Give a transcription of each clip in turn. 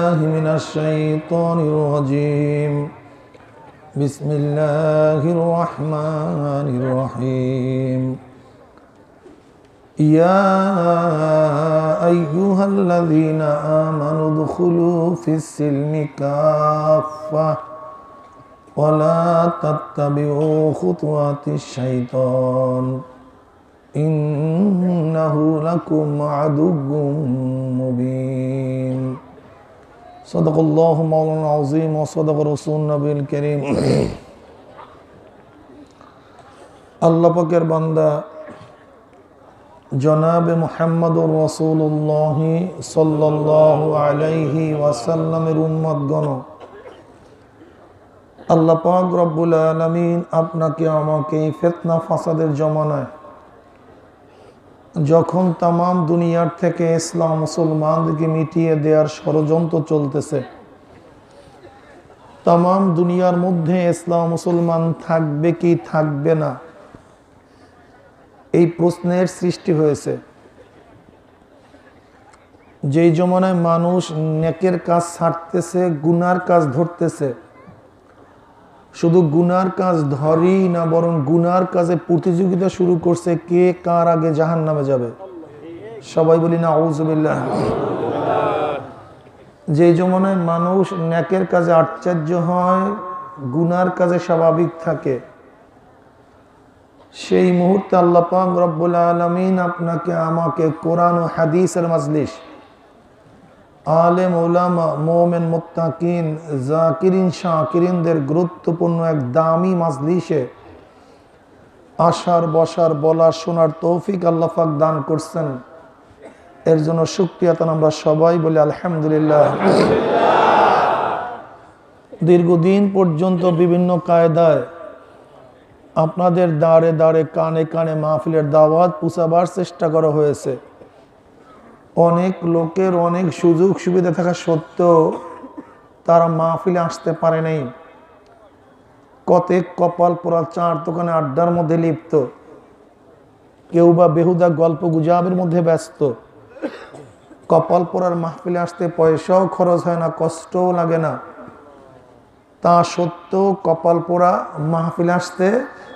الله من الشيطان الرجيم بسم الله الرحمن الرحيم يا أيها الذين آمنوا ادخلوا في السلم كافة ولا تتبعوا خطوات الشيطان إنه لكم عدو مبين صدق الله مولانا العظيم وصدق رسول النبي الكريم আল্লাহ পাকের বান্দা জনাবে মোহাম্মদুর রসুল্লাহ সাল্লাহ আলাইহি ওয়াসাল্লামের উম্মতগণ আল্লাহ পাক রব্বুল আলমিন আপনাকে আমাকে ফেতনা ফাসাদের জমানায় যখন তাম দুনিয়ার থেকে ইসলাম মুসলমানদেরকে মিটিয়ে দেওয়ার ষড়যন্ত্র চলতেছে তাম দুনিয়ার মধ্যে ইসলাম মুসলমান থাকবে কি থাকবে না এই প্রশ্নের সৃষ্টি হয়েছে যেই জমানায় মানুষ নেকের কাজ ছাড়তেছে গুনার কাজ ধরতেছে শুধু গুনার কাজ ধরি না বরং গুনার কাজে প্রতিযোগিতা শুরু করছে কে কার আগে জাহান নামে যাবে সবাই বলি না আউজবিল্লাহ যে জমানায় মানুষ ন্যাকের কাজে আশ্চর্য হয় গুনার কাজে স্বাভাবিক থাকে সেই মুহূর্তে আল্লাপাক রব্বুল আলমিন আপনাকে আমাকে কোরআন ও হাদিসের মাজলিশ আলেম ওলামা মোমেন মোত্তাকিন জাকিরিন শাকিরিনদের গুরুত্বপূর্ণ এক দামি মাজলিসে আসার বসার বলা শোনার তৌফিক আল্লাফাক দান করছেন এর জন্য সুক্রিয়া আমরা সবাই বলি আলহামদুলিল্লাহ দীর্ঘদিন পর্যন্ত বিভিন্ন কায়দায় আপনাদের দাঁড়ে দাঁড়ে কানে কানে মাহফিলের দাওয়াত পুষাবার চেষ্টা করা হয়েছে অনেক লোকের অনেক সুযোগ সুবিধা থাকা সত্ত্বেও তারা মাহফিলে আসতে পারে নাই কতেক কপাল পোড়া চার দোকানে আড্ডার মধ্যে লিপ্ত কেউ বা বেহুদা গল্প গুজাবের মধ্যে ব্যস্ত কপাল পোড়ার মাহফিলে আসতে পয়সাও খরচ হয় না কষ্টও লাগে না তা সত্ত্বেও কপাল পোড়া মাহফিলে আসতে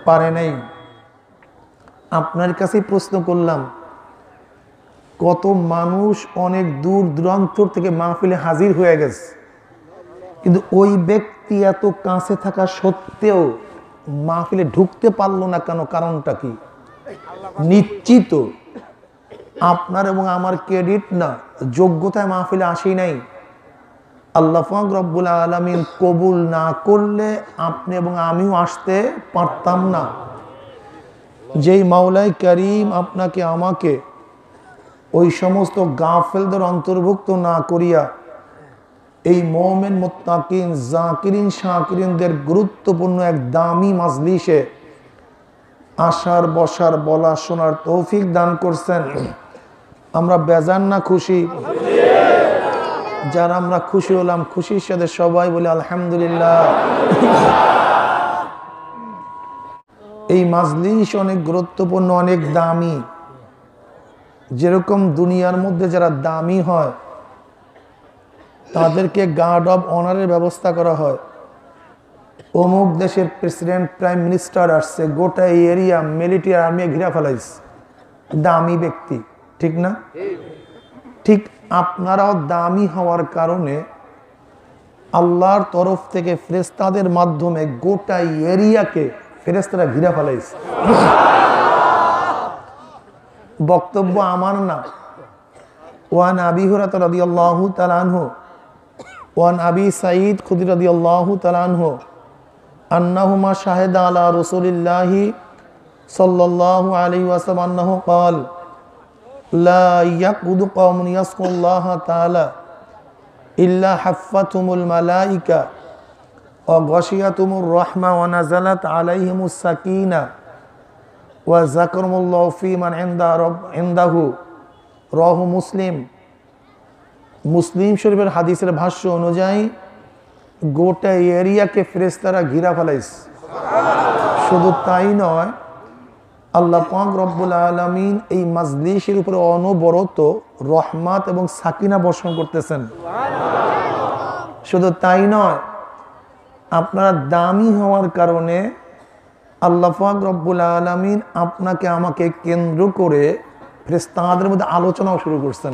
পারে নাই আপনার কাছেই প্রশ্ন করলাম কত মানুষ অনেক দূর দূরান্ত থেকে মাহফিলে হাজির হয়ে গেছে কিন্তু ওই ব্যক্তি এত কাছে থাকা সত্ত্বেও মাহফিলে ঢুকতে পারলো না কেন কারণটা কি নিশ্চিত আপনার এবং আমার ক্রেডিট না যোগ্যতায় মাহফিলে আসি নাই আল্লাহ রব্বুল আলমিন কবুল না করলে আপনি এবং আমিও আসতে পারতাম না যেই মাওলাই করিম আপনাকে আমাকে ওই সমস্ত গাফেলদের অন্তর্ভুক্ত না করিয়া এই মোমেন মোত্তাকিন জাকিরিন শাকিরিনদের গুরুত্বপূর্ণ এক দামি মাজলিসে আসার বসার বলা শোনার তৌফিক দান করছেন আমরা বেজান না খুশি যারা আমরা খুশি হলাম খুশির সাথে সবাই বলি আলহামদুলিল্লাহ এই মাজলিস অনেক গুরুত্বপূর্ণ অনেক দামি যেরকম দুনিয়ার মধ্যে যারা দামি হয় তাদেরকে গার্ড অব অনারের ব্যবস্থা করা হয় অমুক দেশের প্রেসিডেন্ট প্রাইম মিনিস্টার আসছে গোটা এরিয়া মিলিটারি আর্মি ঘিরা ফেলাইস দামি ব্যক্তি ঠিক না ঠিক আপনারাও দামি হওয়ার কারণে আল্লাহর তরফ থেকে ফেরেস্তাদের মাধ্যমে গোটা এরিয়াকে ফেরেস্তারা ঘিরা ফেলাইস বক্তব্য আমার না ওয়ান আবি হুরাত রদি আল্লাহ তালানহ ওয়ান আবি সাঈদ খুদি রদি আল্লাহ হো আন্নাহুমা শাহেদ আলা রসুলিল্লাহি সাল্লাল্লাহু আলাইহি ওয়াসাল্লাম আন্নাহু قال لا يقود قوم يسقوا الله تعالى إلا حفتهم الملائكة وغشيتهم الرحمة ونزلت عليهم السكينة ওয়া জাকরমুল্লাহ মান ইন্দা রব ইন্দাহু রহ মুসলিম মুসলিম শরীফের হাদিসের ভাষ্য অনুযায়ী গোটা এরিয়াকে ফেরেস্তারা ঘিরা ফেলাইস শুধু তাই নয় আল্লাহ পাক রব্বুল আলমিন এই মাজলিসের উপরে অনবরত রহমাত এবং সাকিনা বর্ষণ করতেছেন শুধু তাই নয় আপনারা দামি হওয়ার কারণে আল্লাহাক রব্বুল আলমিন আপনাকে আমাকে কেন্দ্র করে ফ্রেস্তাদের মধ্যে আলোচনাও শুরু করছেন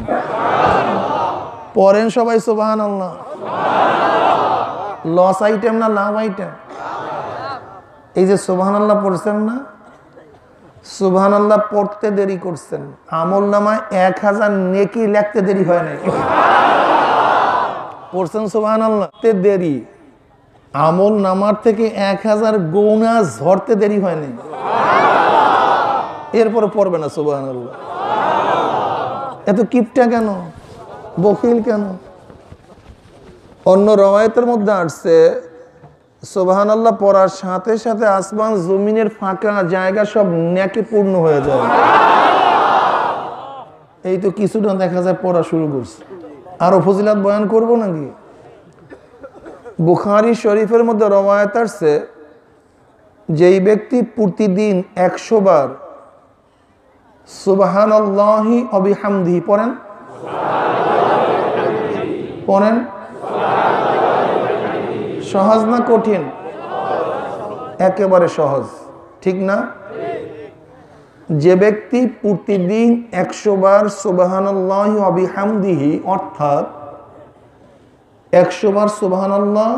পরেন সবাই সোবাহান আল্লাহ লস আইটেম না লাভ আইটেম এই যে সোবাহান আল্লাহ পড়ছেন না সুবহান আল্লাহ পড়তে দেরি করছেন আমল নামায় এক হাজার নেকি লেখতে দেরি হয় নাই পড়ছেন সুবহান আল্লাহ দেরি আমল নামার থেকে এক হাজার গৌনা ঝরতে দেরি হয়নি এরপরে পড়বে না সুবাহ এত কিপটা কেন বকিল কেন অন্য রওয়ায়তের মধ্যে আসছে সোবাহান আল্লাহ পড়ার সাথে সাথে আসমান জমিনের ফাঁকা জায়গা সব ন্যাকে পূর্ণ হয়ে যায় এই তো কিছুটা দেখা যায় পড়া শুরু করছে আরো ফজিলাত বয়ান করবো নাকি বুখারি শরীফের মধ্যে রবায়ত আসছে যেই ব্যক্তি প্রতিদিন একশো বার সুবাহান আল্লাহি অবিহামদি পড়েন পড়েন সহজ না কঠিন একেবারে সহজ ঠিক না যে ব্যক্তি প্রতিদিন একশো বার সুবাহান আল্লাহি অবিহামদিহি অর্থাৎ একশোবার সোবাহান আল্লাহ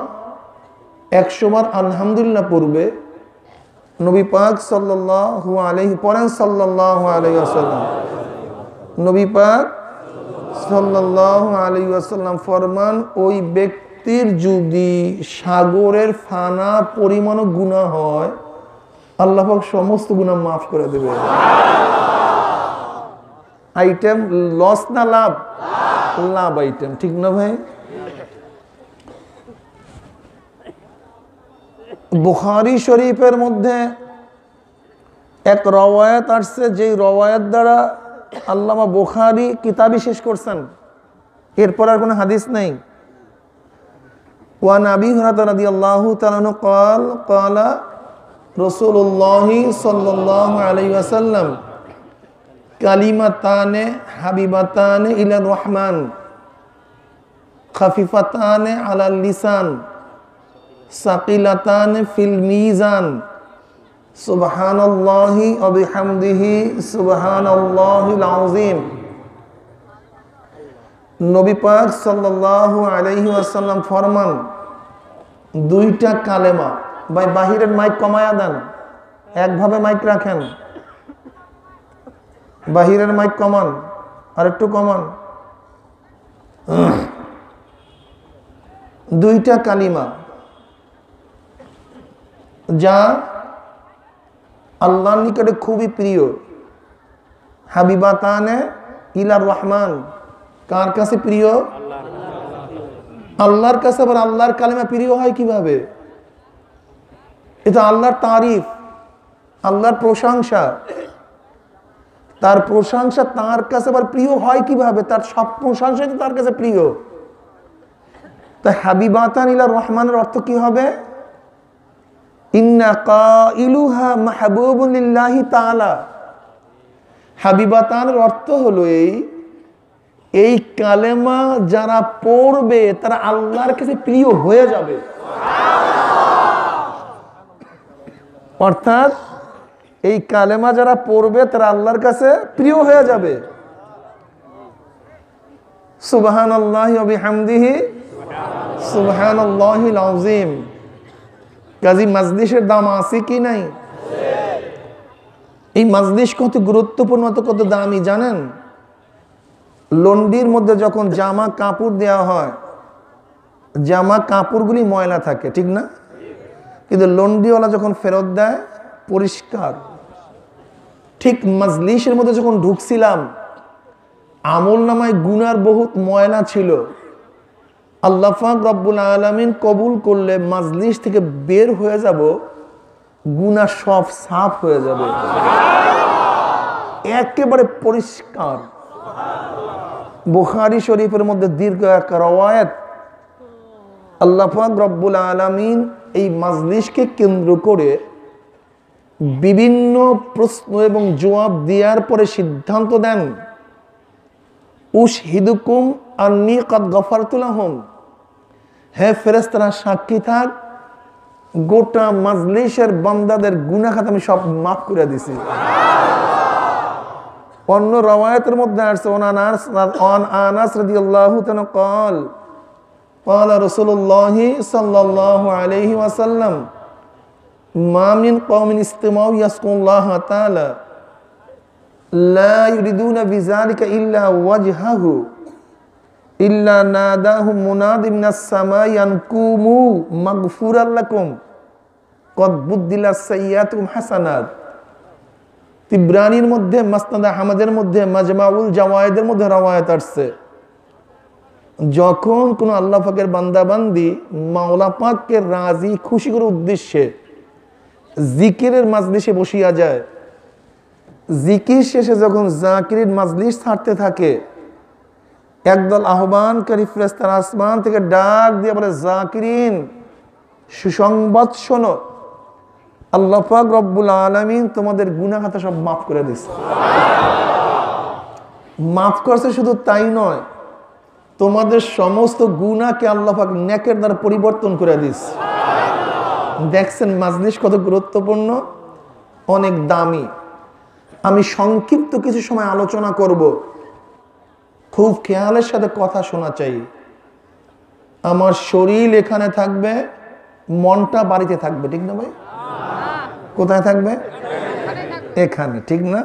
একশোবার আলহামদুলিল্লাহ পড়বে নবী পাক সাল্লাহ আলহি পরেন সাল্লাহ আলহি আসাল্লাম নবী পাক সাল্লাহ আলহি আসাল্লাম ফরমান ওই ব্যক্তির যদি সাগরের ফানা পরিমাণ গুণা হয় আল্লাহ সমস্ত গুণা মাফ করে দেবে আইটেম লস না লাভ লাভ আইটেম ঠিক না ভাই বুখারি শরীফের মধ্যে এক রওয়ায়ত আসছে যেই রওয়ায়ত দ্বারা আল্লামা বুখারি কিতাবই শেষ করছেন এরপর আর কোনো হাদিস নেই ওয়ান আবি হরাতি আল্লাহু তালানু কাল কলা রসুল্লাহি সাল্লাহ আলি আসাল্লাম কালিমাতানে হাবিবাতানে ইলা রহমান খাফিফাতানে আলাল লিসান সাকিলাতান ফিল মিজান সুবহানাল্লাহি অবিহামদিহি সুবহান সুবহানাল্লাহিল আযীম নবী পাক সাল্লাল্লাহু আলাইহি ওয়াসাল্লাম ফরমান দুইটা কালেমা ভাই বাহিরের মাইক কমায়া দেন একভাবে মাইক রাখেন বাহিরের মাইক কমান আর একটু কমান দুইটা কালিমা যা আল্লাহর নিকটে খুবই প্রিয় তানে ইলার রহমান কার কাছে প্রিয় আল্লাহর কাছে আবার আল্লাহর কালেমা প্রিয় হয় কিভাবে এটা আল্লাহর তারিফ আল্লাহর প্রশংসা তার প্রশংসা তার কাছে আবার প্রিয় হয় কিভাবে তার সব প্রশংসাই তো তার কাছে প্রিয় তা হাবিবাতান ইলা রহমানের অর্থ কি হবে ইন্না কাইলুহা মাহবুবুল্লাহি তালা হাবিবা অর্থ হলো এই এই কালেমা যারা পড়বে তারা আল্লাহর কাছে প্রিয় হয়ে যাবে অর্থাৎ এই কালেমা যারা পড়বে তারা আল্লাহর কাছে প্রিয় হয়ে যাবে সুবাহান আল্লাহ হামদিহি সুবাহান আল্লাহ আজিম কাজী মজলিশের দাম আছে কি নাই এই মজলিশ কত গুরুত্বপূর্ণ কত দামি জানেন লন্ডির মধ্যে যখন জামা কাপড় দেওয়া হয় জামা কাপড়গুলি ময়লা থাকে ঠিক না কিন্তু লন্ডিওয়ালা যখন ফেরত দেয় পরিষ্কার ঠিক মজলিশের মধ্যে যখন ঢুকছিলাম আমল নামায় গুনার বহুত ময়লা ছিল ফাক রব্বুল আলমিন কবুল করলে মাজলিস থেকে বের হয়ে যাব গুনা সব সাফ হয়ে যাবে একেবারে পরিষ্কার বুখারি শরীফের মধ্যে দীর্ঘ এক রওয়ায়ত ফাক রব্বুল আলমিন এই মাজলিসকে কেন্দ্র করে বিভিন্ন প্রশ্ন এবং জবাব দেওয়ার পরে সিদ্ধান্ত দেন উস হিদুকুম আন্নি কদ গফারতুলাহম হে ফেরেস্তারা সাক্ষী থাক গোটা মাজলিসের বান্দাদের গুনা খাত আমি সব মাফ করে দিছি অন্য রওয়ায়তের মধ্যে আসছে অনানাস অন আনাস রদি আল্লাহ তেন কল قال رسول الله صلى الله عليه وسلم ما من قوم استمعوا يسقون الله تعالى لا يريدون بذلك إلا وجهه ইল্লা নাদাহু মুনাদ ইমনাস সামায়ান কুমু মাগফুরাল্লাকুম কদ বুদ্দিলা সাইয়াতুম হাসানাত তিব্রানির মধ্যে মাসনাদা হামাদের মধ্যে মাজমাউল জাওয়ায়েদের মধ্যে রাওয়ায়াত আসছে যখন কোন আল্লাহ পাকের বান্দাবান্দি মাওলাপাককে রাজি খুশি করার উদ্দেশ্যে জিকিরের মাজলিসে বসিয়া যায় জিকির শেষে যখন জাকিরের মাজলিস ছাড়তে থাকে একদল আহ্বানকারী ফেরেস্তার আসমান থেকে ডাক দিয়ে বলে জাকিরিন সুসংবাদ শোনো আল্লাহাক রব্বুল আলমিন তোমাদের গুনা হাতে সব মাফ করে দিস মাফ করছে শুধু তাই নয় তোমাদের সমস্ত গুণাকে আল্লাহাক ন্যাকের দ্বারা পরিবর্তন করে দিস দেখছেন মাজলিস কত গুরুত্বপূর্ণ অনেক দামি আমি সংক্ষিপ্ত কিছু সময় আলোচনা করবো খুব খেয়ালের সাথে কথা শোনা চাই আমার শরীর এখানে থাকবে মনটা বাড়িতে থাকবে ঠিক না ভাই কোথায় থাকবে এখানে ঠিক না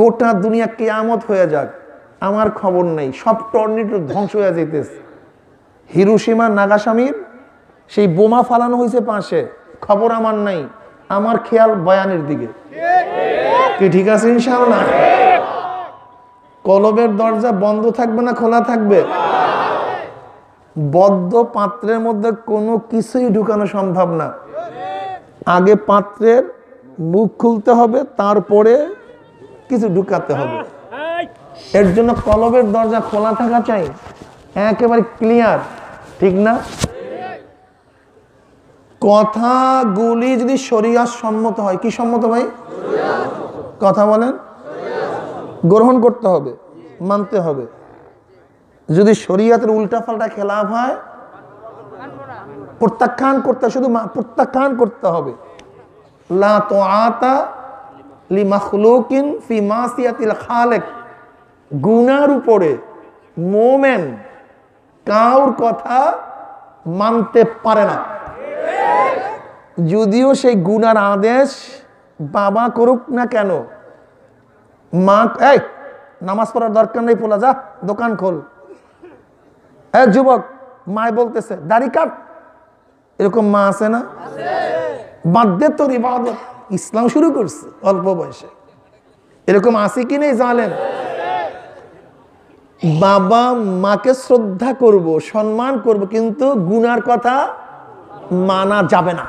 গোটা দুনিয়া কেয়ামত হয়ে যাক আমার খবর নেই সব টর্নেটো ধ্বংস হয়ে যেতেছে হিরুসীমা নাগাসামীর সেই বোমা ফালানো হয়েছে পাশে খবর আমার নাই আমার খেয়াল বয়ানের দিকে কি ঠিক আছে ইনশাল্লাহ কলবের দরজা বন্ধ থাকবে না খোলা থাকবে বদ্ধ পাত্রের মধ্যে কোনো কিছুই ঢুকানো সম্ভব না আগে পাত্রের মুখ খুলতে হবে তারপরে কিছু ঢুকাতে হবে এর জন্য কলবের দরজা খোলা থাকা চাই একেবারে ক্লিয়ার ঠিক না কথাগুলি যদি শরিয়ার সম্মত হয় কি সম্মত ভাই কথা বলেন গ্রহণ করতে হবে মানতে হবে যদি শরীয়তের পাল্টা খেলাফ হয় প্রত্যাখ্যান করতে শুধু প্রত্যাখ্যান করতে হবে তো আতা লি ফি খালেক গুনার উপরে মোমেন কাউর কথা মানতে পারে না যদিও সেই গুনার আদেশ বাবা করুক না কেন মা এই নামাজ পড়ার দরকার নেই পোলা যা দোকান খোল এ যুবক মায় বলতেছে দাড়ি কাট এরকম মা আছে না বাদ্যের তোর ইবাদত ইসলাম শুরু করছে অল্প বয়সে এরকম আছে কি নেই জানেন বাবা মাকে শ্রদ্ধা করব সম্মান করব কিন্তু গুনার কথা মানা যাবে না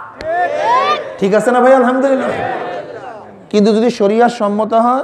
ঠিক আছে না ভাই আলহামদুলিল্লাহ কিন্তু যদি শরিয়ার সম্মত হয়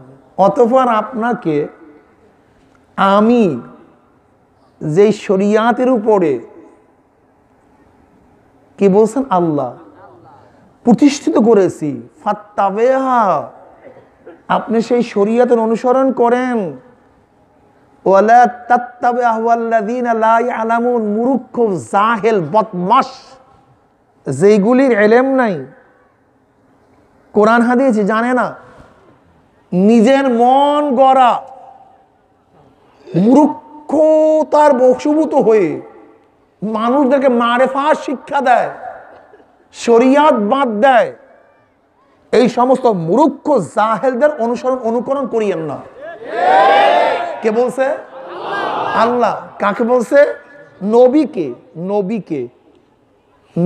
অতপর আপনাকে আমি যে শরিয়াতের উপরে কি বলছেন আল্লাহ প্রতিষ্ঠিত করেছি ফাত্তাবেহা আপনি সেই শরিয়াতের অনুসরণ করেন ওয়ালা তাত্তাবে আহওয়াল্লাদিন লা ইয়ালামুন মুরুক্ষ জাহেল বদমাস যেইগুলির এলেম নাই কোরআন হাদিস জানে না নিজের মন গড়া তার বংশভূত হয়ে মানুষদেরকে মারে ফার শিক্ষা দেয় শরিয়াত বাদ দেয় এই সমস্ত মূর্খ জাহেলদের অনুসরণ অনুকরণ করিয়েন না কে বলছে আল্লাহ কাকে বলছে নবীকে নবীকে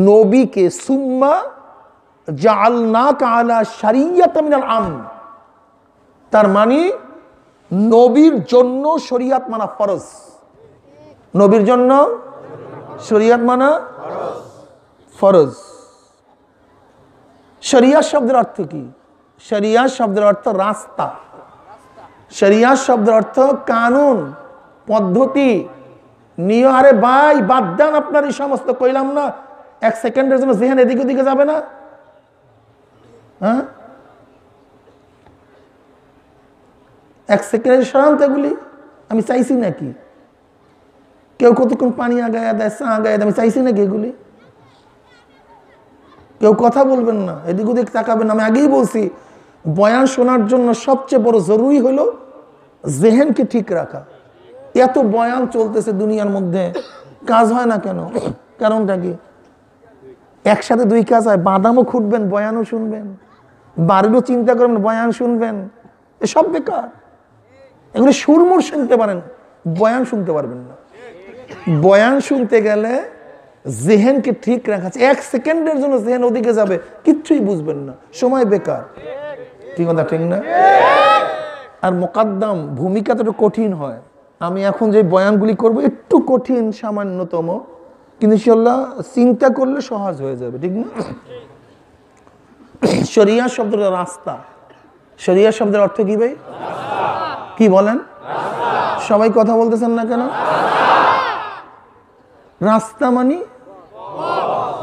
নবীকে সুম্মা না কালা তামিনাল আম তার মানে নবীর জন্য শরিয়াত মানা ফরজ নবীর জন্য শরিয়াত মানা ফরজ শরিয়া শব্দের অর্থ কি শরিয়া শব্দের অর্থ রাস্তা শরিয়া শব্দের অর্থ কানুন পদ্ধতি নিয় আরে ভাই বাদ দেন আপনার এই সমস্ত কইলাম না এক সেকেন্ডের জন্য জেহান এদিক ওদিকে যাবে না হ্যাঁ এক সেকেন্ডের সহায়তাগুলি আমি চাইছি নাকি কেউ কতক্ষণ পানি আগায় দেয় চা আগায় দেয় আমি চাইছি নাকি এগুলি কেউ কথা বলবেন না এদিক ওদিক তাকাবেন আমি আগেই বলছি বয়ান শোনার জন্য সবচেয়ে বড় জরুরি হলো জেহেনকে ঠিক রাখা এত বয়ান চলতেছে দুনিয়ার মধ্যে কাজ হয় না কেন কারণটা কি একসাথে দুই কাজ হয় বাদামও খুঁটবেন বয়ানও শুনবেন বাড়িরও চিন্তা করবেন বয়ান শুনবেন এসব বেকার এগুলো সুরমুর শুনতে পারেন বয়ান শুনতে পারবেন না বয়ান শুনতে গেলে জেহেনকে ঠিক রাখা এক সেকেন্ডের জন্য জেহেন ওদিকে যাবে কিচ্ছুই বুঝবেন না সময় বেকার কি কথা ঠিক না আর মোকাদ্দম ভূমিকা তো কঠিন হয় আমি এখন যে বয়ানগুলি করব একটু কঠিন সামান্যতম কিন্তু ইনশাল্লাহ চিন্তা করলে সহজ হয়ে যাবে ঠিক না সরিয়া শব্দটা রাস্তা সরিয়া শব্দের অর্থ কি ভাই কি বলেন সবাই কথা বলতেছেন না কেন রাস্তা মানি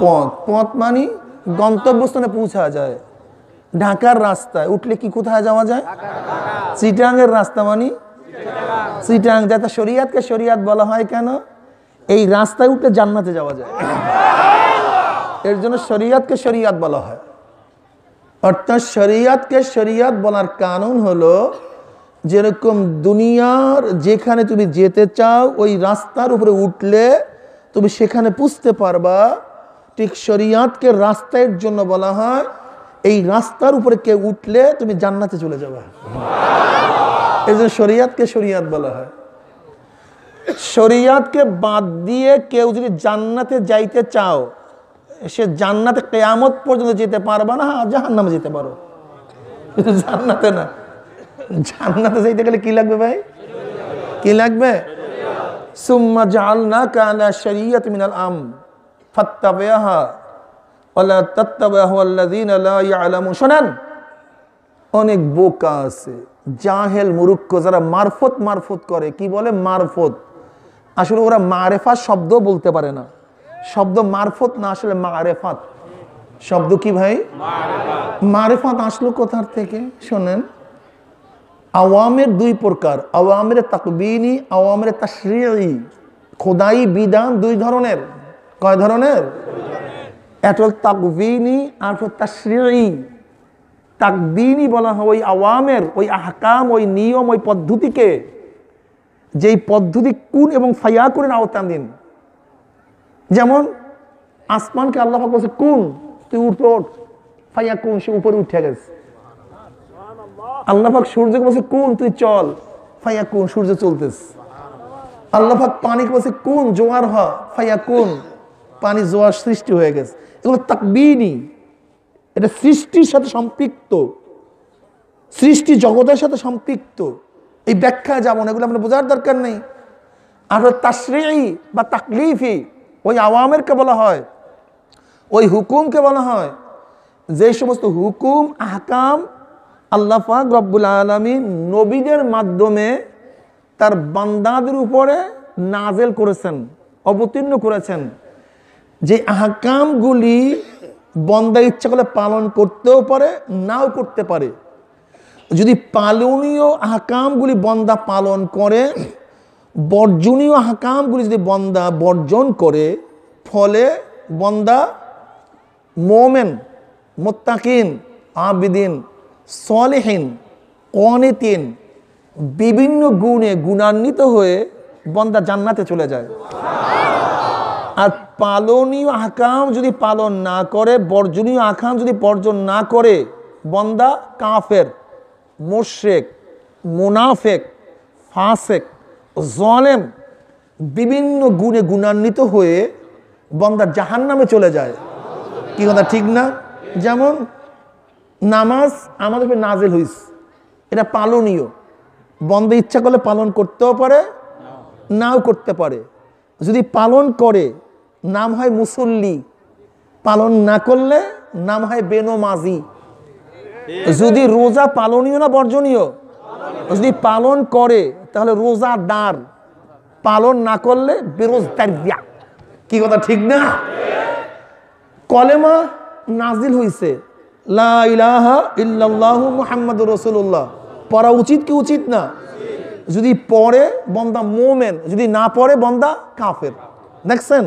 পথ পথ মানি গন্তব্যস্থানে পৌঁছা যায় ঢাকার রাস্তায় উঠলে কি কোথায় যাওয়া যায় চিটাঙ্গের রাস্তা মানি চিটাং যাতে শরিয়াতকে শরিয়াত বলা হয় কেন এই রাস্তায় উঠলে জান্নাতে যাওয়া যায় এর জন্য শরিয়াতকে শরিয়াত বলা হয় অর্থাৎ শরিয়াতকে শরিয়াত বলার কারণ হলো যেরকম দুনিয়ার যেখানে তুমি যেতে চাও ওই রাস্তার উপরে উঠলে তুমি সেখানে পুষতে পারবা ঠিক শরিয়াতকে রাস্তার জন্য বলা হয় এই রাস্তার উপরে কেউ উঠলে তুমি জান্নাতে চলে যাবে এই যে শরিয়াতকে শরিয়াত বলা হয় শরিয়াতকে বাদ দিয়ে কেউ যদি জান্নাতে যাইতে চাও সে জান্নাতে কেয়ামত পর্যন্ত যেতে পারবা না হ্যাঁ, জাহান্নামে যেতে পারো জান্নাতে না জান্নাতে যাইতে গেলে কি লাগবে ভাই কি লাগবে সুম্মা জালনা কানা শরিয়াত মিনাল আম ফাত্তাবিয়াহা ওয়ালা তাত্তাবিহু আল্লাযিনা লা ইয়ালামুন শুনান অনেক বোকা আছে জাহেল মুরুক্ষ যারা মারফত মারফত করে কি বলে মারফত আসলে ওরা মারেফাত শব্দ বলতে পারে না শব্দ মারফত না আসলে মারেফাত শব্দ কি ভাই মারেফাত আসলো কোথার থেকে শোনেন আওয়ামের দুই প্রকার আওয়ামের তাকবিনি আওয়ামের তাশরি খোদাই বিধান দুই ধরনের কয় ধরনের এত তাকবিনী তাকবিনি আর হল তাশরি তাকবিনি বলা হয় ওই আওয়ামের ওই আহকাম ওই নিয়ম ওই পদ্ধতিকে যেই পদ্ধতি কুন এবং ফাইয়া করেন আওতান দিন যেমন আসমানকে আল্লাহ বলছে কুন তুই উঠে ফায়া ফাইয়া কুন সে উপরে উঠে গেছে আল্লাহাক সূর্যকে বলছে কোন তুই চল ফাইয়া কোন সূর্য চলতেস আল্লাহাক পানিকে বলছে কোন জোয়ার হ ফাইয়া কোন পানি জোয়ার সৃষ্টি হয়ে গেছে এগুলো তাকবিনি এটা সৃষ্টির সাথে সম্পৃক্ত সৃষ্টি জগতের সাথে সম্পৃক্ত এই ব্যাখ্যা যেমন এগুলো আমরা বোঝার দরকার নেই আর তাসরি বা তাকলিফি ওই আওয়ামেরকে বলা হয় ওই হুকুমকে বলা হয় যে সমস্ত হুকুম আহকাম আল্লাহ ফাক রব্বুল আলমী নবীদের মাধ্যমে তার বান্দাদের উপরে নাজেল করেছেন অবতীর্ণ করেছেন যে আহকামগুলি বন্দা ইচ্ছা করলে পালন করতেও পারে নাও করতে পারে যদি পালনীয় আহকামগুলি বন্দা পালন করে বর্জনীয় আহকামগুলি যদি বন্দা বর্জন করে ফলে বন্দা মোমেন মোত্তাকিন আবিদিন সলেহীন কনেতিন বিভিন্ন গুণে গুণান্বিত হয়ে বন্দা জান্নাতে চলে যায় আর পালনীয় আকাম যদি পালন না করে বর্জনীয় আকাম যদি বর্জন না করে বন্দা কাফের মোশেক মুনাফেক ফাঁসেক জলেম বিভিন্ন গুণে গুণান্বিত হয়ে বন্দা জাহান নামে চলে যায় কি কথা ঠিক না যেমন নামাজ আমাদের উপরে নাজেল হইস এটা পালনীয় বন্ধ ইচ্ছা করলে পালন করতেও পারে নাও করতে পারে যদি পালন করে নাম হয় মুসল্লি পালন না করলে নাম হয় বেনমাজি যদি রোজা পালনীয় না বর্জনীয় যদি পালন করে তাহলে রোজা দার পালন না করলে বেরোজদার কি কথা ঠিক না কলেমা নাজিল হইছে লা ইলাহা ইল্লাল্লাহু মুহাম্মাদুর রাসূলুল্লাহ পড়া উচিত কি উচিত না যদি পড়ে বন্দা মোমেন যদি না পড়ে বন্দা কাফের দেখছেন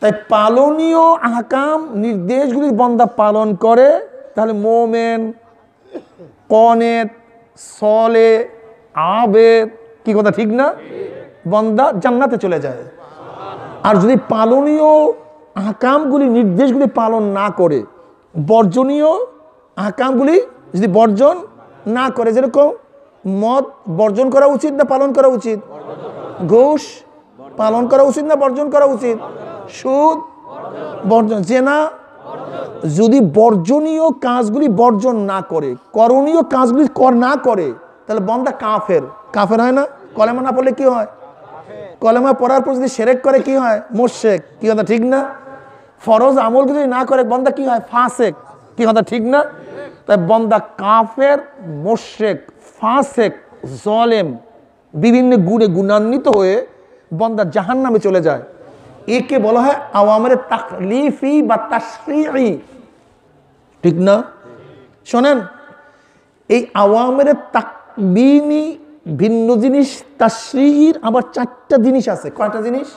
তাই পালনীয় আহকাম নির্দেশগুলি বন্দা পালন করে তাহলে মোমেন কনেত সলে আবেদ কি কথা ঠিক না বন্দা জান্নাতে চলে যায় আর যদি পালনীয় আহকামগুলি নির্দেশগুলি পালন না করে বর্জনীয় আকামগুলি যদি বর্জন না করে যেরকম মদ বর্জন করা উচিত না পালন করা উচিত ঘুষ পালন করা উচিত না বর্জন করা উচিত সুদ বর্জন জেনা যদি বর্জনীয় কাজগুলি বর্জন না করে করণীয় কাজগুলি কর না করে তাহলে বন্দা কাফের কাফের হয় না কলেমা না পড়লে কি হয় কলেমা পড়ার পর যদি সেরেক করে কি হয় মোর্শেক কি কথা ঠিক না ফরজ আমল যদি না করে বন্দা কি হয় ফাঁসেক কি কথা ঠিক না তাই বন্দা কাফের মোশেক ফাঁসেক জলেম বিভিন্ন গুণে গুণান্বিত হয়ে বন্দা জাহান নামে চলে যায় একে বলা হয় আওয়ামের তাকলিফি বা তাশ্রি ঠিক না শোনেন এই আওয়ামের তাকবিনি ভিন্ন জিনিস তাসরির আবার চারটা জিনিস আছে কয়টা জিনিস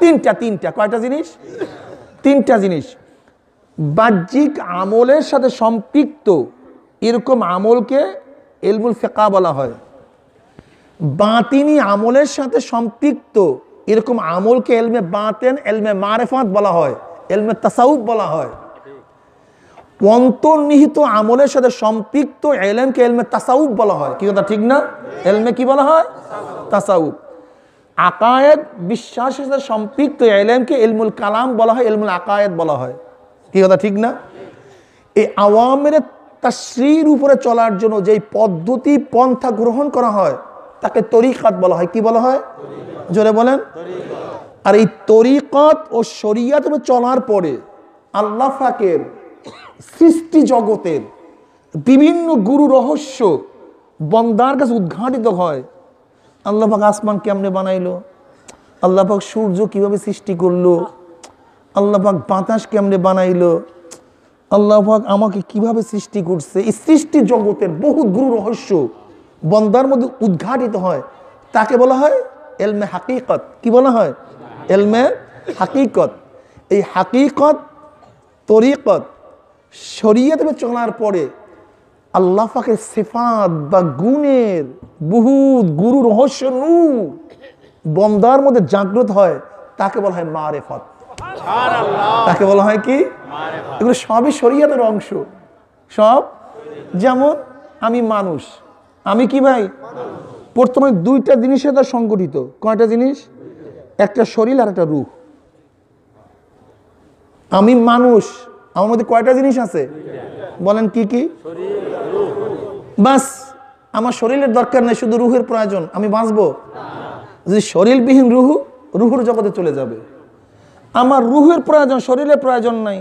তিনটা তিনটা কয়টা জিনিস তিনটা জিনিস বাহ্যিক আমলের সাথে সম্পৃক্ত এরকম আমলকে এলমুল ফেকা বলা হয় বাতিনি আমলের সাথে সম্পৃক্ত এরকম আমলকে এলমে বাতেন এলমে মারেফাত বলা হয় এলমে তাসাউফ বলা হয় অন্তর্নিহিত আমলের সাথে সম্পৃক্ত এলমকে এলমে তাসাউফ বলা হয় কি কথা ঠিক না এলমে কি বলা হয় তাসাউফ আকায়েদ বিশ্বাসের সাথে সম্পৃক্ত এলএমকে এলমুল কালাম বলা হয় এলমুল আকায়েদ বলা হয় কি কথা ঠিক না এই আওয়ামের শ্রীর উপরে চলার জন্য যেই পদ্ধতি পন্থা গ্রহণ করা হয় তাকে তরিকাত বলা হয় কি বলা হয় জোরে বলেন আর এই তরিকত ও শরিয়াত চলার পরে আল্লাহ ফাকের সৃষ্টি জগতের বিভিন্ন গুরু রহস্য বন্দার কাছে উদ্ঘাটিত হয় আল্লাপাক আসমান কেমনে বানাইলো আল্লাপাক সূর্য কিভাবে সৃষ্টি করলো আল্লাপাক বাতাস কেমনে বানাইলো আল্লাহাক আমাকে কিভাবে সৃষ্টি করছে এই সৃষ্টি জগতের বহু গুরু রহস্য বন্দার মধ্যে উদ্ঘাটিত হয় তাকে বলা হয় এলমে হাকিকত কি বলা হয় এলমে হাকিকত এই হাকিকত তরিকত শরিয়তে চলার পরে আল্লাহাকে সেফাত বা গুণের বহুত গুরু রহস্য নু বন্দার মধ্যে জাগ্রত হয় তাকে বলা হয় মারেফত তাকে বলা হয় কি এগুলো সবই শরিয়াতের অংশ সব যেমন আমি মানুষ আমি কি ভাই প্রথমে দুইটা জিনিসের দ্বারা সংগঠিত কয়টা জিনিস একটা শরীর আর একটা রুহ আমি মানুষ আমার মধ্যে কয়টা জিনিস আছে বলেন কি কি বাস আমার শরীরের দরকার নেই শুধু রুহের প্রয়োজন আমি বাঁচবো যদি শরীরবিহীন রুহু রুহুর জগতে চলে যাবে আমার রুহের প্রয়োজন শরীরের প্রয়োজন নাই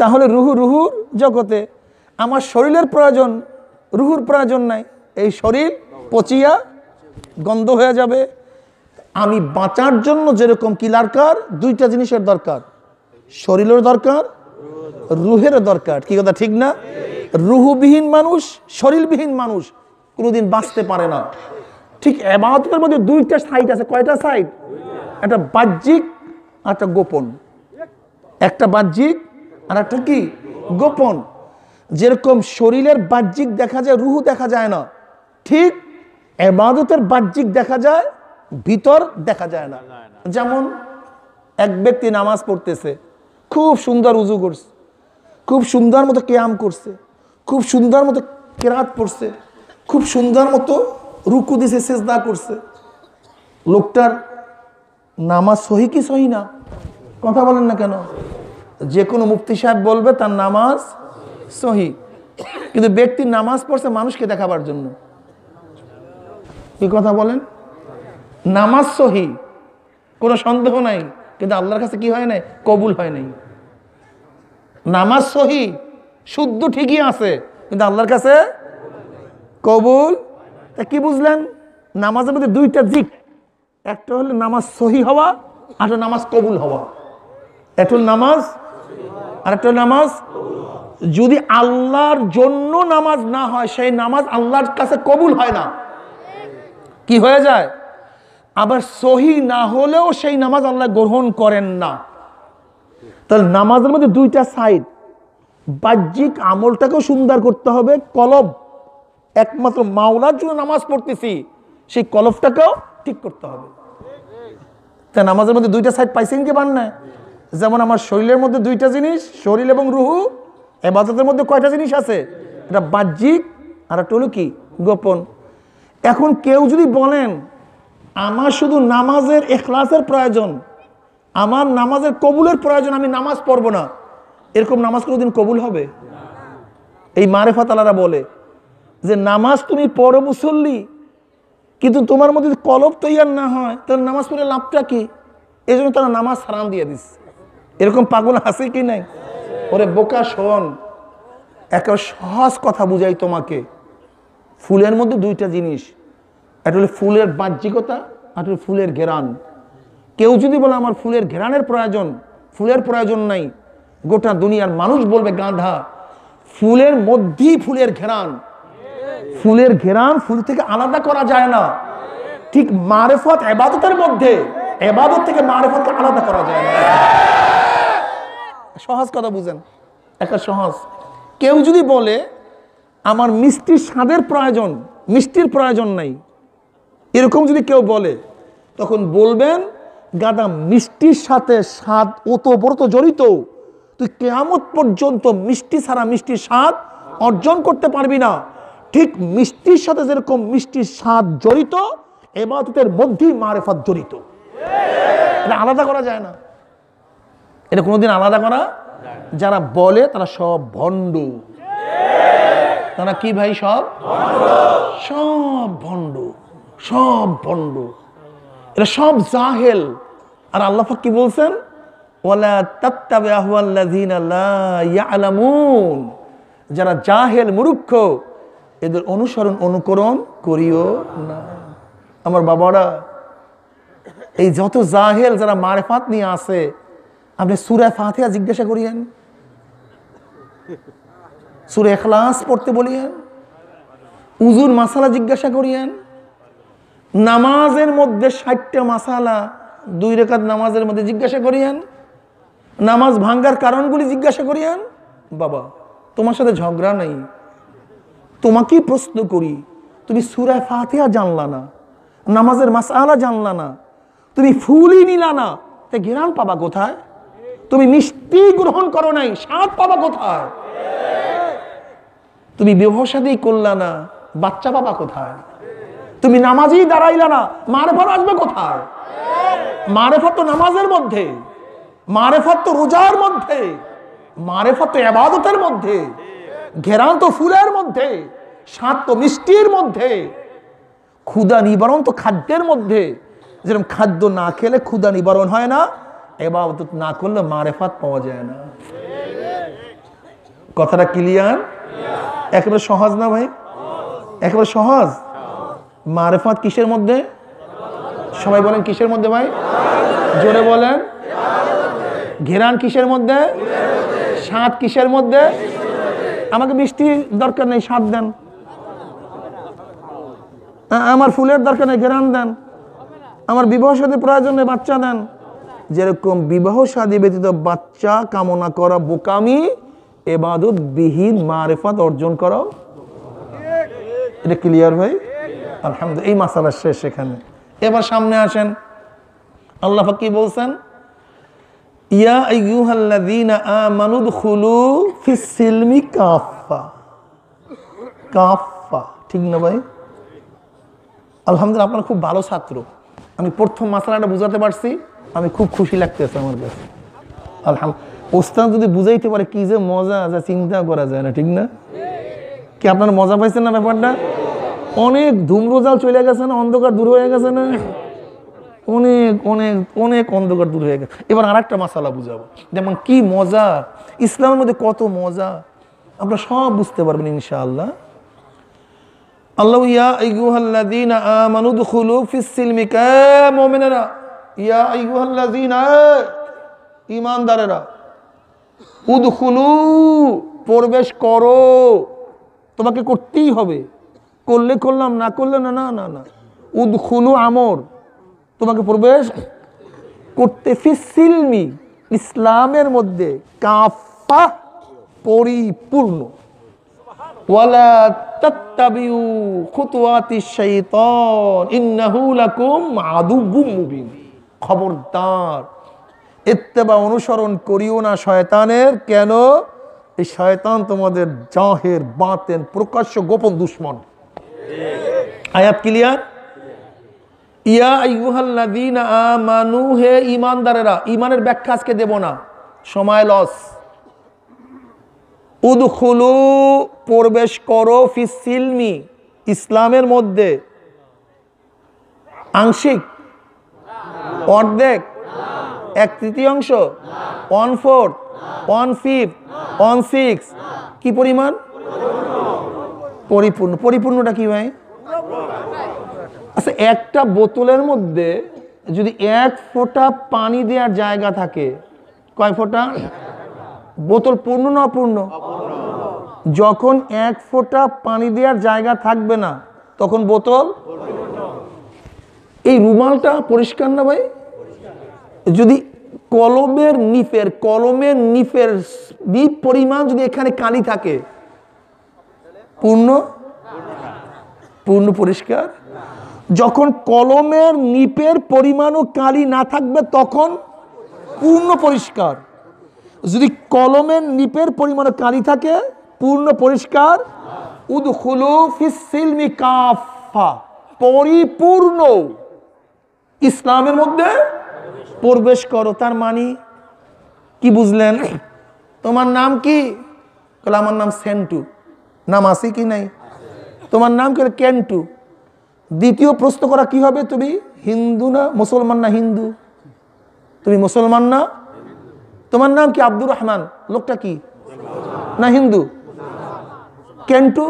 তাহলে রুহু রুহুর জগতে আমার শরীরের প্রয়োজন রুহুর প্রয়োজন নাই এই শরীর পচিয়া গন্ধ হয়ে যাবে আমি বাঁচার জন্য যেরকম কিলার কার দুইটা জিনিসের দরকার শরীরের দরকার রুহের দরকার কি কথা ঠিক না রুহবিহীন মানুষ শরীরবিহীন মানুষ কোনোদিন বাঁচতে পারে না ঠিক এবাদতের মধ্যে দুইটা সাইড আছে কয়টা সাইড একটা বাহ্যিক আর একটা গোপন একটা বাহ্যিক আর একটা কি গোপন যেরকম শরীরের বাহ্যিক দেখা যায় রুহু দেখা যায় না ঠিক এবাদতের বাহ্যিক দেখা যায় ভিতর দেখা যায় না যেমন এক ব্যক্তি নামাজ পড়তেছে খুব সুন্দর উজু করছে খুব সুন্দর মতো ক্যাম করছে খুব সুন্দর মতো কেরাত পড়ছে খুব সুন্দর মতো রুকু দিছে সেজদা করছে লোকটার নামাজ সহি কি সহি না কথা বলেন না কেন যে কোনো মুফতি সাহেব বলবে তার নামাজ সহি কিন্তু ব্যক্তি নামাজ পড়ছে মানুষকে দেখাবার জন্য কি কথা বলেন নামাজ সহি কোনো সন্দেহ নাই কিন্তু আল্লাহর কাছে কি হয় নাই কবুল হয় নাই নামাজ সহি শুদ্ধ ঠিকই আছে কিন্তু আল্লাহর কাছে কবুল তা কি বুঝলেন নামাজের মধ্যে দুইটা দিক একটা হলো নামাজ সহি হওয়া আর নামাজ কবুল হওয়া একটা নামাজ আর একটা নামাজ যদি আল্লাহর জন্য নামাজ না হয় সেই নামাজ আল্লাহর কাছে কবুল হয় না কি হয়ে যায় আবার সহি না হলেও সেই নামাজ আল্লাহ গ্রহণ করেন না তাহলে নামাজের মধ্যে দুইটা সাইড বাহ্যিক আমলটাকেও সুন্দর করতে হবে কলব একমাত্র মাওলার জন্য নামাজ পড়তেছি সেই কলবটাকেও ঠিক করতে হবে তা নামাজের মধ্যে দুইটা সাইড পাইছেন কি না যেমন আমার শরীরের মধ্যে দুইটা জিনিস শরীর এবং রুহু এবাজতের মধ্যে কয়টা জিনিস আছে এটা বাহ্যিক আর একটা হলো কি গোপন এখন কেউ যদি বলেন আমার শুধু নামাজের এখলাসের প্রয়োজন আমার নামাজের কবুলের প্রয়োজন আমি নামাজ পড়ব না এরকম নামাজ কোনোদিন কবুল হবে এই মারে ফাতালারা বলে যে নামাজ তুমি পড়ো মুসল্লি কিন্তু তোমার মধ্যে কলব তৈয়ার না হয় তাহলে নামাজ পড়ে লাভটা কি এই জন্য তারা নামাজ হারাম দিয়ে দিস এরকম পাগল আছে কি নাই ওরে বোকা শোন একটা সহজ কথা বুঝাই তোমাকে ফুলের মধ্যে দুইটা জিনিস একটা হলো ফুলের বাহ্যিকতা আর ফুলের ঘেরান কেউ যদি বলে আমার ফুলের ঘেরানের প্রয়োজন ফুলের প্রয়োজন নাই গোটা দুনিয়ার মানুষ বলবে গাঁধা ফুলের মধ্যেই ফুলের ঘেরান ফুলের ঘেরান ফুল থেকে আলাদা করা যায় না ঠিক মারেফত এবাদতের মধ্যে এবাদত থেকে মারেফতকে আলাদা করা যায় না সহজ কথা বুঝেন একটা সহজ কেউ যদি বলে আমার মিষ্টির স্বাদের প্রয়োজন মিষ্টির প্রয়োজন নাই এরকম যদি কেউ বলে তখন বলবেন গাদা মিষ্টির সাথে স্বাদ ওতপ্রত জড়িত তুই কেয়ামত পর্যন্ত মিষ্টি ছাড়া মিষ্টির স্বাদ অর্জন করতে পারবি না ঠিক মিষ্টির সাথে যেরকম মিষ্টির স্বাদ জড়িত এবাদতের মধ্যেই মারেফাত জড়িত এটা আলাদা করা যায় না এটা কোনোদিন আলাদা করা যারা বলে তারা সব ভণ্ড তারা কি ভাই সব সব ভণ্ড সব ভণ্ড এটা সব জাহেল আর আল্লাহ কি বলছেন ওয়ালা যারা জাহেল মুরুক্ষ এদের অনুসরণ অনুকরণ করিও না আমার বাবারা এই যত জাহেল যারা মারেফাত নিয়ে আসে আপনি সুরে ফাতেহা জিজ্ঞাসা করিয়েন সুরে এখলাস পড়তে বলিয়েন উজুর মাসালা জিজ্ঞাসা করিয়েন নামাজের মধ্যে ষাটটা মাসালা দুই রেখাত নামাজের মধ্যে জিজ্ঞাসা করিয়ান নামাজ ভাঙ্গার কারণগুলি জিজ্ঞাসা করিয়ান বাবা তোমার সাথে ঝগড়া নাই তোমাকেই প্রশ্ন করি তুমি সুরায় ফাতিহা জানলা না নামাজের মাসালা জানলা না তুমি ফুলই নিলা না তে গেরাম পাবা কোথায় তুমি মিষ্টি গ্রহণ করো নাই সাপ পাবা কোথায় তুমি ব্যবসাতেই করলা না বাচ্চা পাবা কোথায় তুমি নামাজই দাঁড়াইলা না মারেফত আসবে কোথায় মারেফত তো নামাজের মধ্যে মারেফত তো রোজার মধ্যে মারেফত তো আবাদতের মধ্যে ঘেরান তো ফুলের মধ্যে সাত তো মিষ্টির মধ্যে ক্ষুদা নিবারণ তো খাদ্যের মধ্যে যেরকম খাদ্য না খেলে ক্ষুদা নিবারণ হয় না এবাদত না করলে মারেফাত পাওয়া যায় না কথাটা ক্লিয়ার একেবারে সহজ না ভাই একেবারে সহজ মারেফাত কিসের মধ্যে সবাই বলেন কিসের মধ্যে ভাই জোরে বলেন ঘেরান কিসের মধ্যে স্বাদ কিসের মধ্যে আমাকে বৃষ্টির দরকার নেই স্বাদ দেন আমার ফুলের দরকার নেই ঘেরান দেন আমার বিবাহ সাথে প্রয়োজন নেই বাচ্চা দেন যেরকম বিবাহ সাদী ব্যতীত বাচ্চা কামনা করা বোকামি এবাদত বিহীন মারেফাত অর্জন করাও এটা ক্লিয়ার ভাই আলহামদুল এই মাসালা শেষ এখানে এবার সামনে আসেন আল্লাহ কি বলছেন ইয়া আইয়ুহাল্লাযীনা আমানু দুখুলু ফিস সিলমি কাফা কাফা ঠিক না ভাই আলহামদুলিল্লাহ আপনার খুব ভালো ছাত্র আমি প্রথম মাসালাটা বুঝাতে পারছি আমি খুব খুশি লাগতেছে আমার কাছে আলহামদুলিল্লাহ ওস্তান যদি বুঝাইতে পারে কি যে মজা যা চিন্তা করা যায় না ঠিক না কি আপনার মজা পাইছেন না ব্যাপারটা অনেক ধূম্রজাল চলে গেছে না অন্ধকার দূর হয়ে গেছে না অনেক অনেক অনেক অন্ধকার দূর হয়ে গেছে এবার আর একটা মশালা বুঝাবো যেমন কি মজা ইসলামের মধ্যে কত মজা আপনারা সব বুঝতে পারবেন ইনশাআল্লাহ আল্লাহ ইয়া আইগুহাল্লাদিন আমানুদ খুলু ফিসিলমিকা মোমেনেরা ইয়া আইগুহাল্লাদিন ইমানদারেরা উদখুলু প্রবেশ করো তোমাকে করতেই হবে করলে করলাম না করলে না না না না উদ্খুলু আমর তোমাকে প্রবেশ করতে ফিসিলমি ইসলামের মধ্যে কাফা পরিপূর্ণ খবরদার এত্তেবা অনুসরণ করিও না শয়তানের কেন এই শয়তান তোমাদের জাহের বাতেন প্রকাশ্য গোপন দুশ্মন আয়াত ক্লিয়ার ইয়া আইহাল্লাদিন আমানু হে ইমানদারেরা ইমানের ব্যাখ্যা আজকে দেব না সময় লস উদখুলু প্রবেশ করো ফিসিলমি ইসলামের মধ্যে আংশিক অর্ধেক এক তৃতীয়াংশ one fourth one fifth one six কি পরিমাণ পরিপূর্ণ পরিপূর্ণটা কি ভাই আচ্ছা একটা বোতলের মধ্যে যদি এক ফোঁটা পানি দেওয়ার জায়গা থাকে কয় ফোঁটা বোতল পূর্ণ না অপূর্ণ যখন এক ফোঁটা পানি দেওয়ার জায়গা থাকবে না তখন বোতল এই রুমালটা পরিষ্কার না ভাই যদি কলমের নিফের কলমের নিফের নিপ পরিমাণ যদি এখানে কালি থাকে পূর্ণ পূর্ণ পরিষ্কার যখন কলমের নিপের পরিমাণও কালি না থাকবে তখন পূর্ণ পরিষ্কার যদি কলমের নিপের পরিমাণও কালি থাকে পূর্ণ পরিষ্কার পরিপূর্ণ ইসলামের মধ্যে প্রবেশ করো তার মানি কি বুঝলেন তোমার নাম কি আমার নাম সেন্টু নাম আছে কি নাই তোমার নাম কি ক্যান্টু দ্বিতীয় প্রশ্ন করা কি হবে তুমি হিন্দু না মুসলমান না হিন্দু তুমি মুসলমান না তোমার নাম কি আব্দুর রহমান লোকটা কি না হিন্দু ক্যান্টু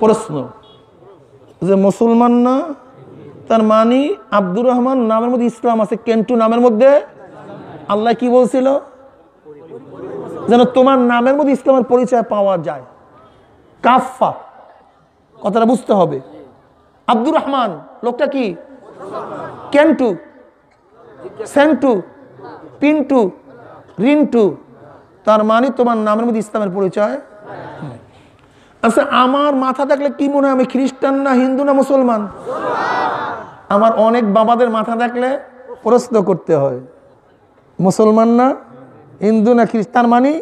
প্রশ্ন যে মুসলমান না তার মানি আব্দুর রহমান নামের মধ্যে ইসলাম আছে কেন্টু নামের মধ্যে আল্লাহ কি বলছিল যেন তোমার নামের মধ্যে ইসলামের পরিচয় পাওয়া যায় কাফা কথাটা বুঝতে হবে আব্দুর রহমান লোকটা কি ক্যান্টু সেন্টু পিন্টু রিন্টু তার মানে তোমার নামের মধ্যে ইসলামের পরিচয় আচ্ছা আমার মাথা থাকলে কি মনে হয় আমি খ্রিস্টান না হিন্দু না মুসলমান আমার অনেক বাবাদের মাথা থাকলে প্রশ্ন করতে হয় মুসলমান না হিন্দু না খ্রিস্টান মানি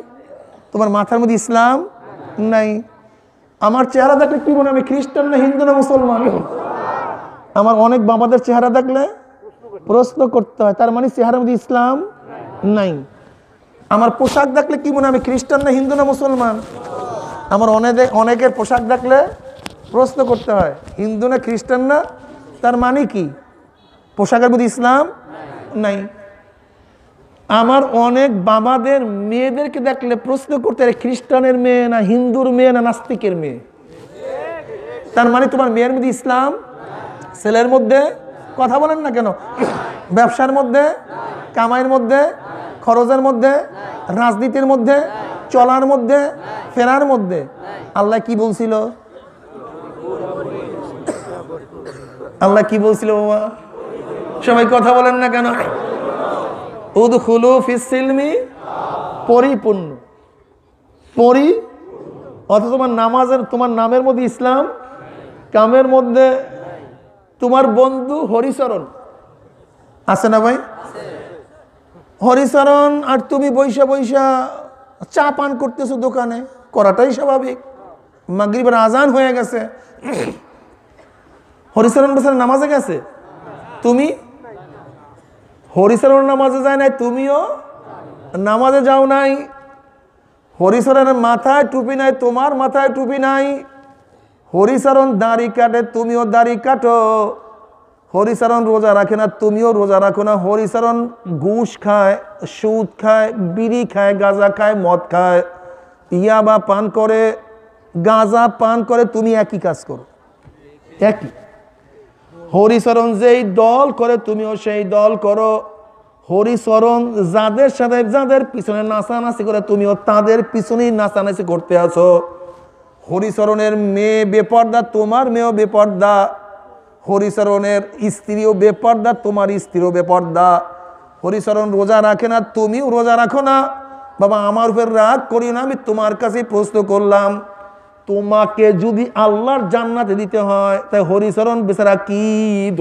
তোমার মাথার মধ্যে ইসলাম নাই আমার চেহারা দেখলে কি মনে আমি খ্রিস্টান না হিন্দু না মুসলমান আমার অনেক বাবাদের চেহারা দেখলে প্রশ্ন করতে হয় তার মানে চেহারার মধ্যে ইসলাম নাই আমার পোশাক দেখলে কি মনে আমি খ্রিস্টান না হিন্দু না মুসলমান আমার অনেক অনেকের পোশাক দেখলে প্রশ্ন করতে হয় হিন্দু না খ্রিস্টান না তার মানে কি পোশাকের মধ্যে ইসলাম নাই আমার অনেক বাবাদের মেয়েদেরকে দেখলে প্রশ্ন করতে খ্রিস্টানের মেয়ে না হিন্দুর মেয়ে না নাস্তিকের মেয়ে তার মানে তোমার মেয়ের মধ্যে ইসলাম ছেলের মধ্যে কথা বলেন না কেন ব্যবসার মধ্যে কামাইয়ের মধ্যে খরচের মধ্যে রাজনীতির মধ্যে চলার মধ্যে ফেরার মধ্যে আল্লাহ কি বলছিল আল্লাহ কি বলছিল বাবা সবাই কথা বলেন না কেন উদহুলু ফিসিলমি পরিপূর্ণ পরি অর্থাৎ তোমার নামাজের তোমার নামের মধ্যে ইসলাম কামের মধ্যে তোমার বন্ধু হরিচরণ আছে না ভাই হরিচরণ আর তুমি বৈশা বৈশা চা পান করতেছো দোকানে করাটাই স্বাভাবিক মাগরিবের আজান হয়ে গেছে হরিচরণ বেচার নামাজে গেছে তুমি হরিসরের নামাজে যায় নাই তুমিও নামাজে যাও নাই হরিসরের মাথায় টুপি নাই তোমার মাথায় টুপি নাই হরিসরণ দাঁড়ি কাটে তুমিও দাঁড়ি কাটো হরিসরণ রোজা রাখে না তুমিও রোজা রাখো না হরিসরণ ঘুষ খায় সুদ খায় বিড়ি খায় গাঁজা খায় মদ খায় ইয়াবা পান করে গাঁজা পান করে তুমি একই কাজ করো একই হরিচরণ যেই দল করে তুমিও সেই দল করো হরিচরণ যাদের সাথে যাদের পিছনে নাচানাচি করে তুমিও তাদের পিছনেই নাচানাচি করতে আছো হরিচরণের মেয়ে বেপর্দা তোমার মেয়েও বেপর্দা হরিচরণের স্ত্রীও বেপর্দা তোমার স্ত্রীও বেপর্দা হরিচরণ রোজা রাখে না তুমিও রোজা রাখো না বাবা আমার উপর রাগ করি না আমি তোমার কাছে প্রশ্ন করলাম তোমাকে যদি আল্লাহর জান্নাতে দিতে হয় তাই হরিচরণ বেচারা কি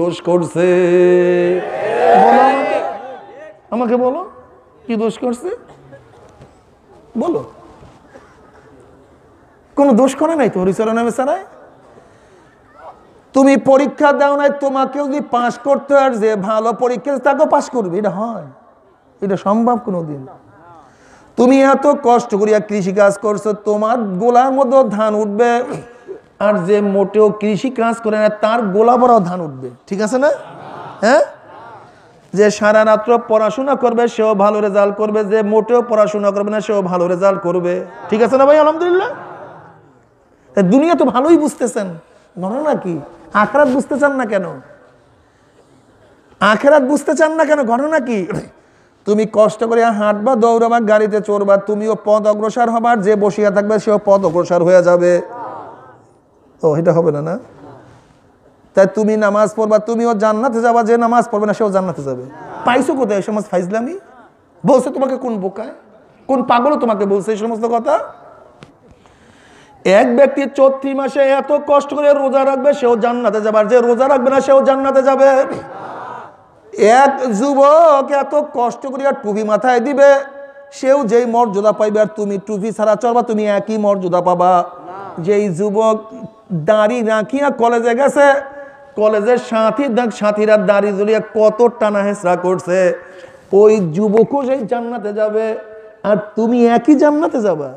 দোষ করছে আমাকে বলো কি দোষ করছে বলো কোনো দোষ করে নাই তো হরিচরণে বেচারায় তুমি পরীক্ষা দাও নাই তোমাকেও যদি পাশ করতে হয় যে ভালো পরীক্ষা তাকেও পাশ করবে এটা হয় এটা সম্ভব কোনো দিন তুমি এত কষ্ট করিয়া কৃষিকাজ করছো তোমার গোলার মধ্যেও ধান উঠবে আর যে মোটেও কৃষি কাজ করে না তার গোলা বড়াও ধান উঠবে ঠিক আছে না হ্যাঁ যে সারা রাত্র পড়াশোনা করবে সেও ভালো রেজাল্ট করবে যে মোটেও পড়াশোনা করবে না সেও ভালো রেজাল্ট করবে ঠিক আছে না ভাই আলহামদুলিল্লাহ দুনিয়া তো ভালোই বুঝতেছেন ঘটনা কি আখরাত বুঝতে চান না কেন আখরাত বুঝতে চান না কেন ঘটনা কি তুমি কষ্ট করে হাঁটবা দৌড়বা গাড়িতে চড়বা তুমিও পদ অগ্রসর হবার যে বসিয়া থাকবে সেও পদ অগ্রসর হয়ে যাবে ও এটা হবে না না তাই তুমি নামাজ পড়বা তুমিও জান্নাতে যাবা যে নামাজ পড়বে না সেও জান্নাতে যাবে পাইছো কোথায় এই সমস্ত ফাইজলামি বলছে তোমাকে কোন বোকায় কোন পাগলও তোমাকে বলছে এই সমস্ত কথা এক ব্যক্তি চৌত্রি মাসে এত কষ্ট করে রোজা রাখবে সেও জান্নাতে যাবে আর যে রোজা রাখবে না সেও জান্নাতে যাবে এক যুবক এত কষ্ট করিয়া টুপি মাথায় দিবে সেও যেই মর্যাদা পাইবে আর তুমি টুপি ছাড়া চলবা তুমি একই মর্যাদা পাবা যেই যুবক দাঁড়ি রাখিয়া কলেজে গেছে কলেজের সাথী দেখ সাথীরা দাড়ি জড়িয়ে কত টানা হেসরা করছে ওই যুবকও সেই জান্নাতে যাবে আর তুমি একই জান্নাতে যাবা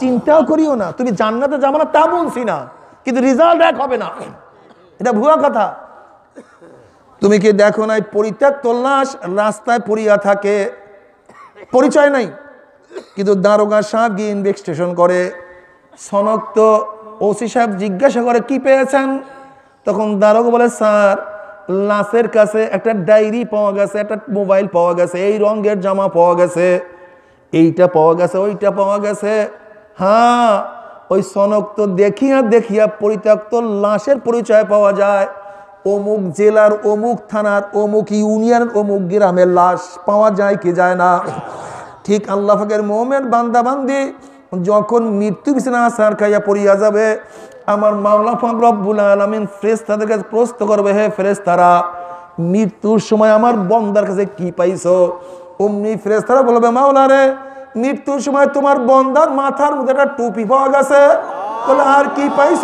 চিন্তাও করিও না তুমি জান্নাতে যাবা না তা বলছি না কিন্তু রেজাল্ট এক হবে না এটা ভুয়া কথা তুমি কি দেখো নাই পরিত্যাগ লাশ রাস্তায় পড়িয়া থাকে পরিচয় নাই কিন্তু দারোগা সাহেব গিয়ে ইনভেস্টেশন করে সনক্ত ওসি সাহেব জিজ্ঞাসা করে কি পেয়েছেন তখন দারোগা বলে স্যার লাশের কাছে একটা ডায়েরি পাওয়া গেছে একটা মোবাইল পাওয়া গেছে এই রঙের জামা পাওয়া গেছে এইটা পাওয়া গেছে ওইটা পাওয়া গেছে হ্যাঁ ওই সনক্ত দেখিয়া দেখিয়া পরিত্যক্ত লাশের পরিচয় পাওয়া যায় অমুক জেলার অমুক থানার অমুক ইউনিয়নের অমুক গ্রামের লাশ পাওয়া যায় কি যায় না ঠিক আল্লাহ ফাকের বান্দা বান্দাবান্দি যখন মৃত্যু বিছানা সার খাইয়া পড়িয়া যাবে আমার মাওলা ফাঁক রব্বুল আলমিন ফ্রেস্তাদের কাছে প্রস্ত করবে হে ফ্রেস্তারা মৃত্যুর সময় আমার বন্দার কাছে কি পাইছ অমনি ফ্রেস্তারা বলবে মাওলা রে মৃত্যুর সময় তোমার বন্দার মাথার মধ্যে একটা টুপি পাওয়া গেছে বলে আর কি পাইছ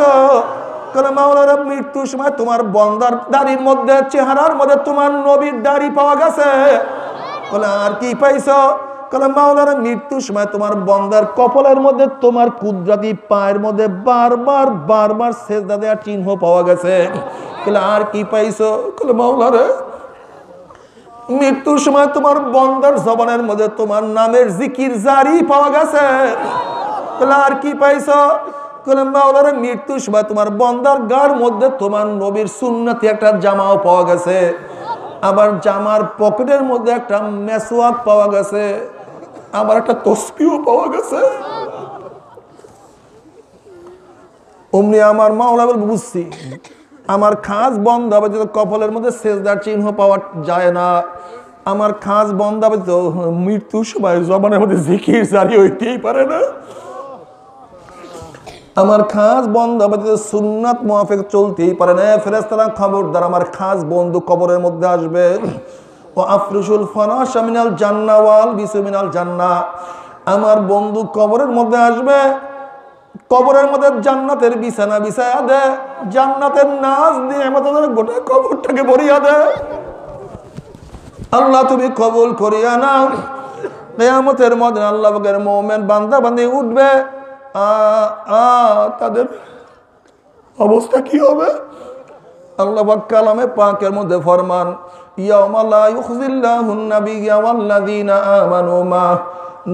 কারণ মাওলানা মৃত্যুর সময় তোমার বন্দার দাড়ির মধ্যে চেহারার মধ্যে তোমার নবীর দাড়ি পাওয়া গেছে বলে আর কি পাইছ কারণ মাওলানা মৃত্যুর সময় তোমার বন্দার কপলের মধ্যে তোমার কুদরাতি পায়ের মধ্যে বারবার বারবার শেষ দাদা চিহ্ন পাওয়া গেছে বলে আর কি পাইছ বলে মাওলানা মৃত্যুর সময় তোমার বন্দার জবানের মধ্যে তোমার নামের জিকির জারি পাওয়া গেছে তাহলে আর কি পাইছ কলাম মাওলানা মৃত্যু সময় তোমার বন্দার গার মধ্যে তোমার নবীর সুন্নতি একটা জামাও পাওয়া গেছে আবার জামার পকেটের মধ্যে একটা মেসওয়াক পাওয়া গেছে আবার একটা তসকিও পাওয়া গেছে অমনি আমার মাওলা বুঝছি আমার খাঁজ বন্ধ হবে কপালের মধ্যে শেষদার চিহ্ন পাওয়া যায় না আমার খাঁজ বন্ধ হবে মৃত্যু সময় জবানের মধ্যে জিকির জারি হইতেই পারে না আমার খাস বন্ধ আমাদের সুন্নাত মোয়াফেক চলতেই পারে না ফেরেস্তারা খবরদার আমার খাস বন্ধু কবরের মধ্যে আসবে ও আফরিসুল ফনাস আমিনাল জান্নাওয়াল বিসুমিনাল জান্না আমার বন্ধু কবরের মধ্যে আসবে কবরের মধ্যে জান্নাতের বিছানা বিছায়া দে জান্নাতের নাচ দিয়ে আমাদের গোটা কবরটাকে ভরিয়া দে আল্লাহ তুমি কবুল করিয়া নাও কেয়ামতের মধ্যে আল্লাহ মোমেন বান্দা বান্দি উঠবে তাদের অবস্থা কি হবে আল্লাহ কালামে পাকের মধ্যে ফরমান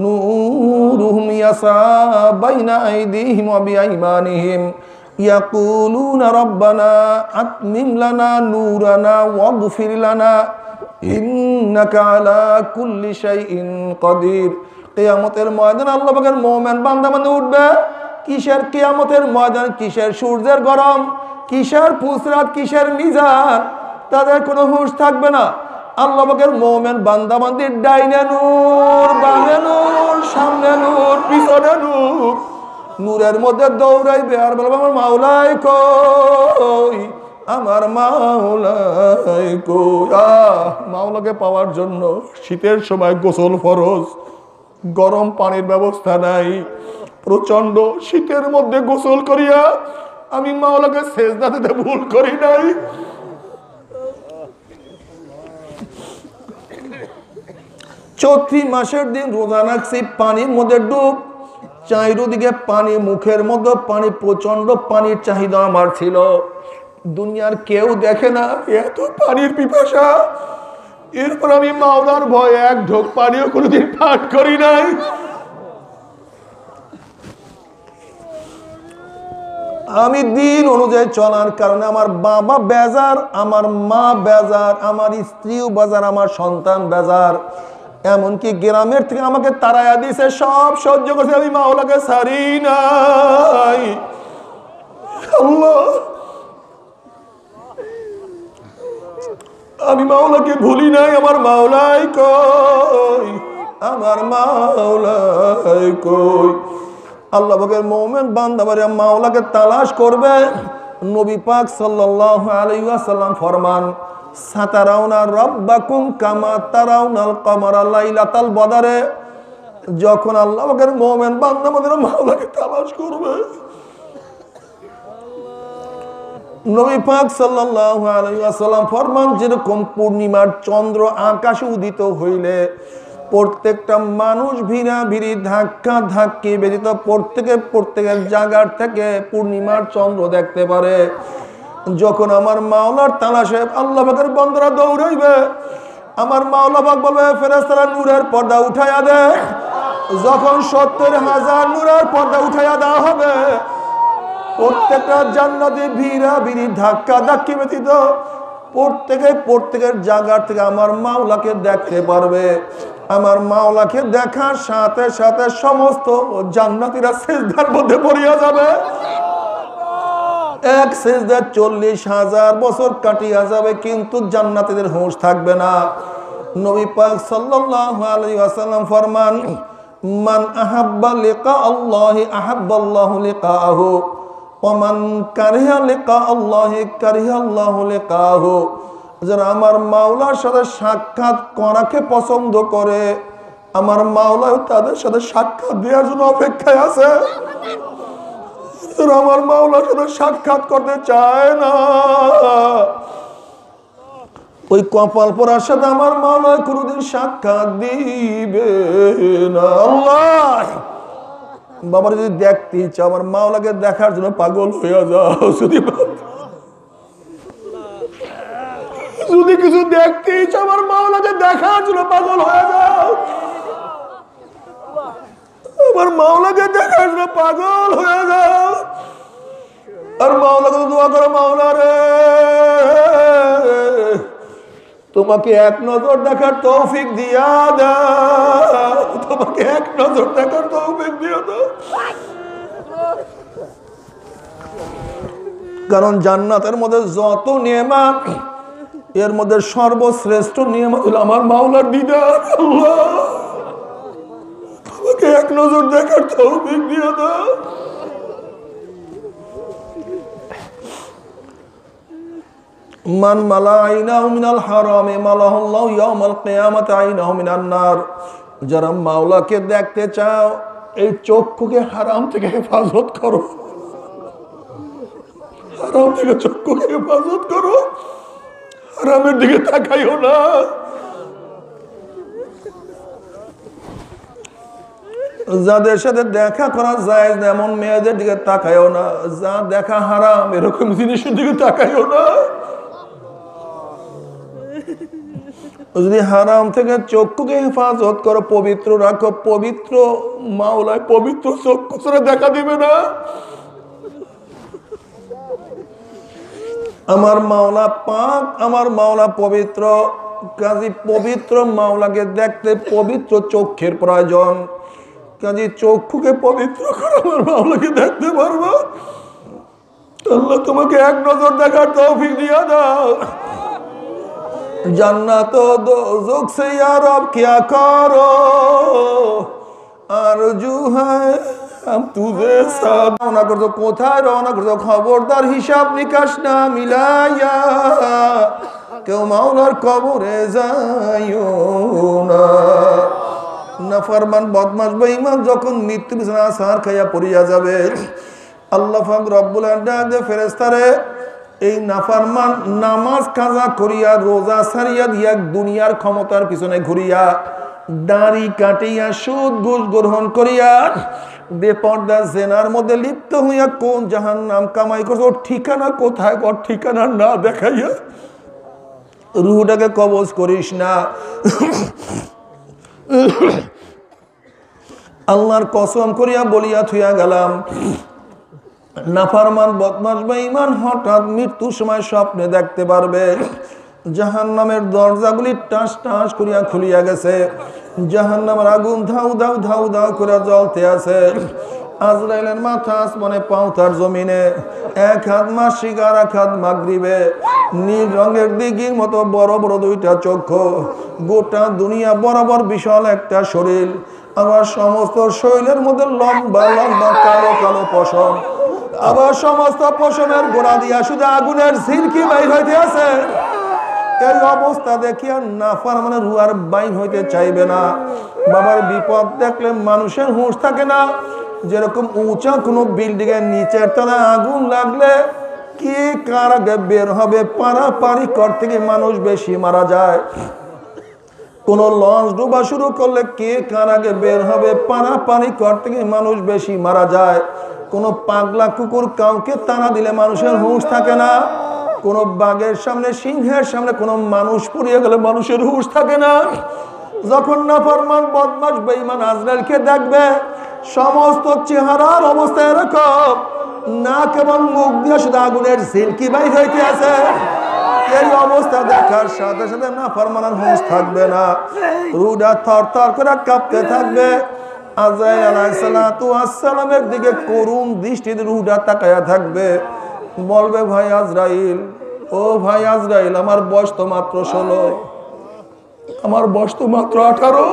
نورهم يسعى بين أيديهم وبأيمانهم يقولون ربنا أتمم لنا نورنا واغفر لنا إنك على كل شيء قدير কেয়ামতের ময়দান আল্লাহের মোমেন বান্দা মানে উঠবে কিসের কেয়ামতের ময়দান কিসের সূর্যের গরম কিসের ফুসরাত কিসের মিজান তাদের কোনো হুঁশ থাকবে না আল্লাহের মোমেন বান্দা মন্দির ডাইনে নূর বামে নূর সামনে নূর পিছনে নূর নূরের মধ্যে দৌড়াইবে আর বলবো আমার মাওলাই কই আমার মাওলাই কই আহ মাওলাকে পাওয়ার জন্য শীতের সময় গোসল ফরজ গরম পানির ব্যবস্থা নাই প্রচন্ড শীতের মধ্যে গোসল করিয়া আমি মাওলাকে সেজদা দিতে ভুল করি নাই চৌত্রি মাসের দিন রোজা রাখছি পানির মধ্যে ডুব চারিদিকে পানি মুখের মধ্যে পানি প্রচন্ড পানির চাহিদা আমার ছিল দুনিয়ার কেউ দেখে না এত পানির পিপাসা এরপর আমি মাওলার ভয়ে এক ঢোক পানিও কোনোদিন পাঠ করি নাই আমি দিন অনুযায়ী চলার কারণে আমার বাবা বেজার আমার মা বেজার আমার স্ত্রীও বেজার আমার সন্তান বেজার এমনকি গ্রামের থেকে আমাকে তারায়া দিছে সব সহ্য করছে আমি মাওলাকে সারি নাই আল্লাহ আমি মাওলাকে ভুলি নাই আমার মাওলাই কই আমার মাওলাই কই আল্লাহ বকের মোমেন বান্দাবারে মাওলাকে তালাশ করবে নবী পাক সাল্লাল্লাহু আলাইহি ওয়াসাল্লাম ফরমান সাতারাউনা রব্বাকুম কামা তারাউনাল কমারা লাইলাতাল বদারে যখন আল্লাহ পাকের মোমেন বান্দাবারে মাওলাকে তালাশ করবে নবী পাক আলাইহি ওয়াসাল্লাম ফরমান যেরকম পূর্ণিমার চন্দ্র আকাশে উদিত হইলে প্রত্যেকটা মানুষ ভিড়া ভিড়ি ধাক্কা ধাক্কি ব্যতীত প্রত্যেকে প্রত্যেকের জায়গার থেকে পূর্ণিমার চন্দ্র দেখতে পারে যখন আমার মাওলার তালা সাহেব আল্লাহ পাকের বন্ধরা দৌড়াইবে আমার মাওলা পাক বলবে ফেরেশতারা নূরের পর্দা উঠাইয়া দে যখন সত্তর হাজার নূরের পর্দা উঠাইয়া দেওয়া হবে প্রত্যেকটা জান্নাতে ভিড়া ভিড়ি ধাক্কা ধাক্কি ব্যতীত প্রত্যেকে প্রত্যেকের জায়গার থেকে আমার মাওলাকে দেখতে পারবে আমার মাওলাকে দেখার সাথে সাথে সমস্ত জান্নাতিরা শেষদার মধ্যে পড়িয়া যাবে এক শেষদার চল্লিশ হাজার বছর কাটিয়া যাবে কিন্তু জান্নাতিদের হোঁশ থাকবে না নবী পাক সাল্লাল্লাহু আলাইহি ওয়াসাল্লাম ফরমান মান আহাব্বা লিকা আল্লাহি আল্লাহু লিকাহু ওমান কারিহা লেখা আল্লাহ কারিহা আল্লাহ লেখাহ যারা আমার মাওলার সাথে সাক্ষাৎ করাকে পছন্দ করে আমার মাওলা তাদের সাথে সাক্ষাৎ দেওয়ার জন্য অপেক্ষায় আছে আমার মাওলার সাথে সাক্ষাৎ করতে চায় না ওই কপাল পরার সাথে আমার মাওলায় কোনোদিন সাক্ষাৎ দিবে না আল্লাহ বাবার যদি দেখতে ইচ্ছা আমার মা ওলাকে দেখার জন্য পাগল হইয়া যাও যদি যদি কিছু দেখতে ইচ্ছা আমার মা ওলাকে দেখার জন্য পাগল হয়ে যাও আমার মাওলাকে দেখার জন্য পাগল হয়ে যাও আর মাওলাকে দোয়া করো মাওলা রে তোমাকে এক নজর দেখার তৌফিক দিয়া দাও তোমাকে এক নজর দেখার তৌফিক দিয়া দাও কারণ জান্নাতের মধ্যে যত নিয়মা এর মধ্যে সর্বশ্রেষ্ঠ নিয়ম হলো আমার মাওলার দিদার আল্লাহ তোমাকে এক নজর দেখার তৌফিক দিয়া দাও মান মালা আইনাহ মিনাল হারামে মালাহুল্লাহ ইয়াউমাল কিয়ামাতি আইনাহ মিনান নার যারা মাওলাকে দেখতে চাও এই চক্ষুকে হারাম থেকে হেফাজত করো হারাম থেকে চক্ষুকে হেফাজত করো হারামের দিকে তাকাইও না যাদের সাথে দেখা করা যায় এমন মেয়েদের দিকে তাকাইও না যা দেখা হারাম এরকম জিনিসের দিকে তাকাইও না যদি হারাম থেকে চক্ষুকে হেফাজত করো পবিত্র রাখো পবিত্র মাওলায় পবিত্র চক্ষু ছেড়ে দেখা দিবে না আমার মাওলা পাক আমার মাওলা পবিত্র কাজী পবিত্র মাওলাকে দেখতে পবিত্র চক্ষের প্রয়োজন কাজী চক্ষুকে পবিত্র করে আমার মাওলাকে দেখতে পারবো আল্লাহ তোমাকে এক নজর দেখার তৌফিক দিয়া দাও জান্নাত দোজক সে আরব কিয়া করো আর জু হ্যায় তুজে রওনা করছো কোথায় রওনা করছো খবরদার হিসাব নিকাশ না মিলাইয়া কেউ মাওলার কবরে যাইও না নাফারমান বদমাস বেঈমান যখন মৃত্যু বিছানা সার খাইয়া পড়িয়া যাবে আল্লাহ ফাক রব্বুল আড্ডা ফেরেস্তারে এই নাফারমান নামাজ কাজা করিয়া রোজা সারিয়া দিয়া দুনিয়ার ক্ষমতার পিছনে ঘুরিয়া দাড়ি কাটিয়া সুদ ঘুষ গ্রহণ করিয়া বেপর্দা জেনার মধ্যে লিপ্ত হইয়া কোন জাহান নাম কামাই করছে ওর ঠিকানা কোথায় ওর ঠিকানা না দেখাইয়া রুহুটাকে কবজ করিস না আল্লাহর কসম করিয়া বলিয়া থুইয়া গেলাম নাফারমান বদমাস বা ইমান হঠাৎ মৃত্যুর সময় স্বপ্নে দেখতে পারবে জাহান নামের দরজাগুলি টাস টাঁস করিয়া খুলিয়া গেছে জাহান নামের আগুন ধাউ ধাউ ধাউ ধাউ করে জলতে আছে আজরাইলের মাথা আসমানে পাউতার জমিনে এক হাত মা শিকার এক হাত মাগরিবে নীল রঙের দিঘির মতো বড় বড় দুইটা চক্ষু গোটা দুনিয়া বরাবর বিশাল একটা শরীর আমার সমস্ত শরীরের মধ্যে লম্বা লম্বা কালো কালো পশম আবার সমস্ত পশমের গোড়া দিয়া শুধু আগুনের ঝিলকি বাই হইতে আছে এই অবস্থা দেখিয়া না মানে রুয়ার বাইর হইতে চাইবে না বাবার বিপদ দেখলে মানুষের হুঁশ থাকে না যেরকম উঁচা কোনো বিল্ডিং এর নিচের তলায় আগুন লাগলে কে কার আগে বের হবে পারাপারি কর থেকে মানুষ বেশি মারা যায় কোন লঞ্চ ডুবা শুরু করলে কে কার আগে বের হবে পারাপারি কর থেকে মানুষ বেশি মারা যায় কোনো পাগলা কুকুর কাউকে তারা দিলে মানুষের হুঁশ থাকে না কোনো বাঘের সামনে সিংহের সামনে কোনো মানুষ পড়িয়ে গেলে মানুষের হুঁশ থাকে না যখন না ফরমান বদমাস বেইমান আজরাইলকে দেখবে সমস্ত চেহারার অবস্থা এরকম না কেবল মুখ দিয়ে শুধু আগুনের সিল্কি বাই হইতে আছে এই অবস্থা দেখার সাথে সাথে না ফরমানার হুঁশ থাকবে না রুডা থর থর করে কাঁপতে থাকবে আজাইল আলাইসালামের দিকে করুণ দৃষ্টিতে রুহটা তাকায়া থাকবে বলবে ভাই আজরাইল ও ভাই আজরাইল আমার বয়স তো মাত্র ষোলো আমার বয়স তো মাত্র আঠারো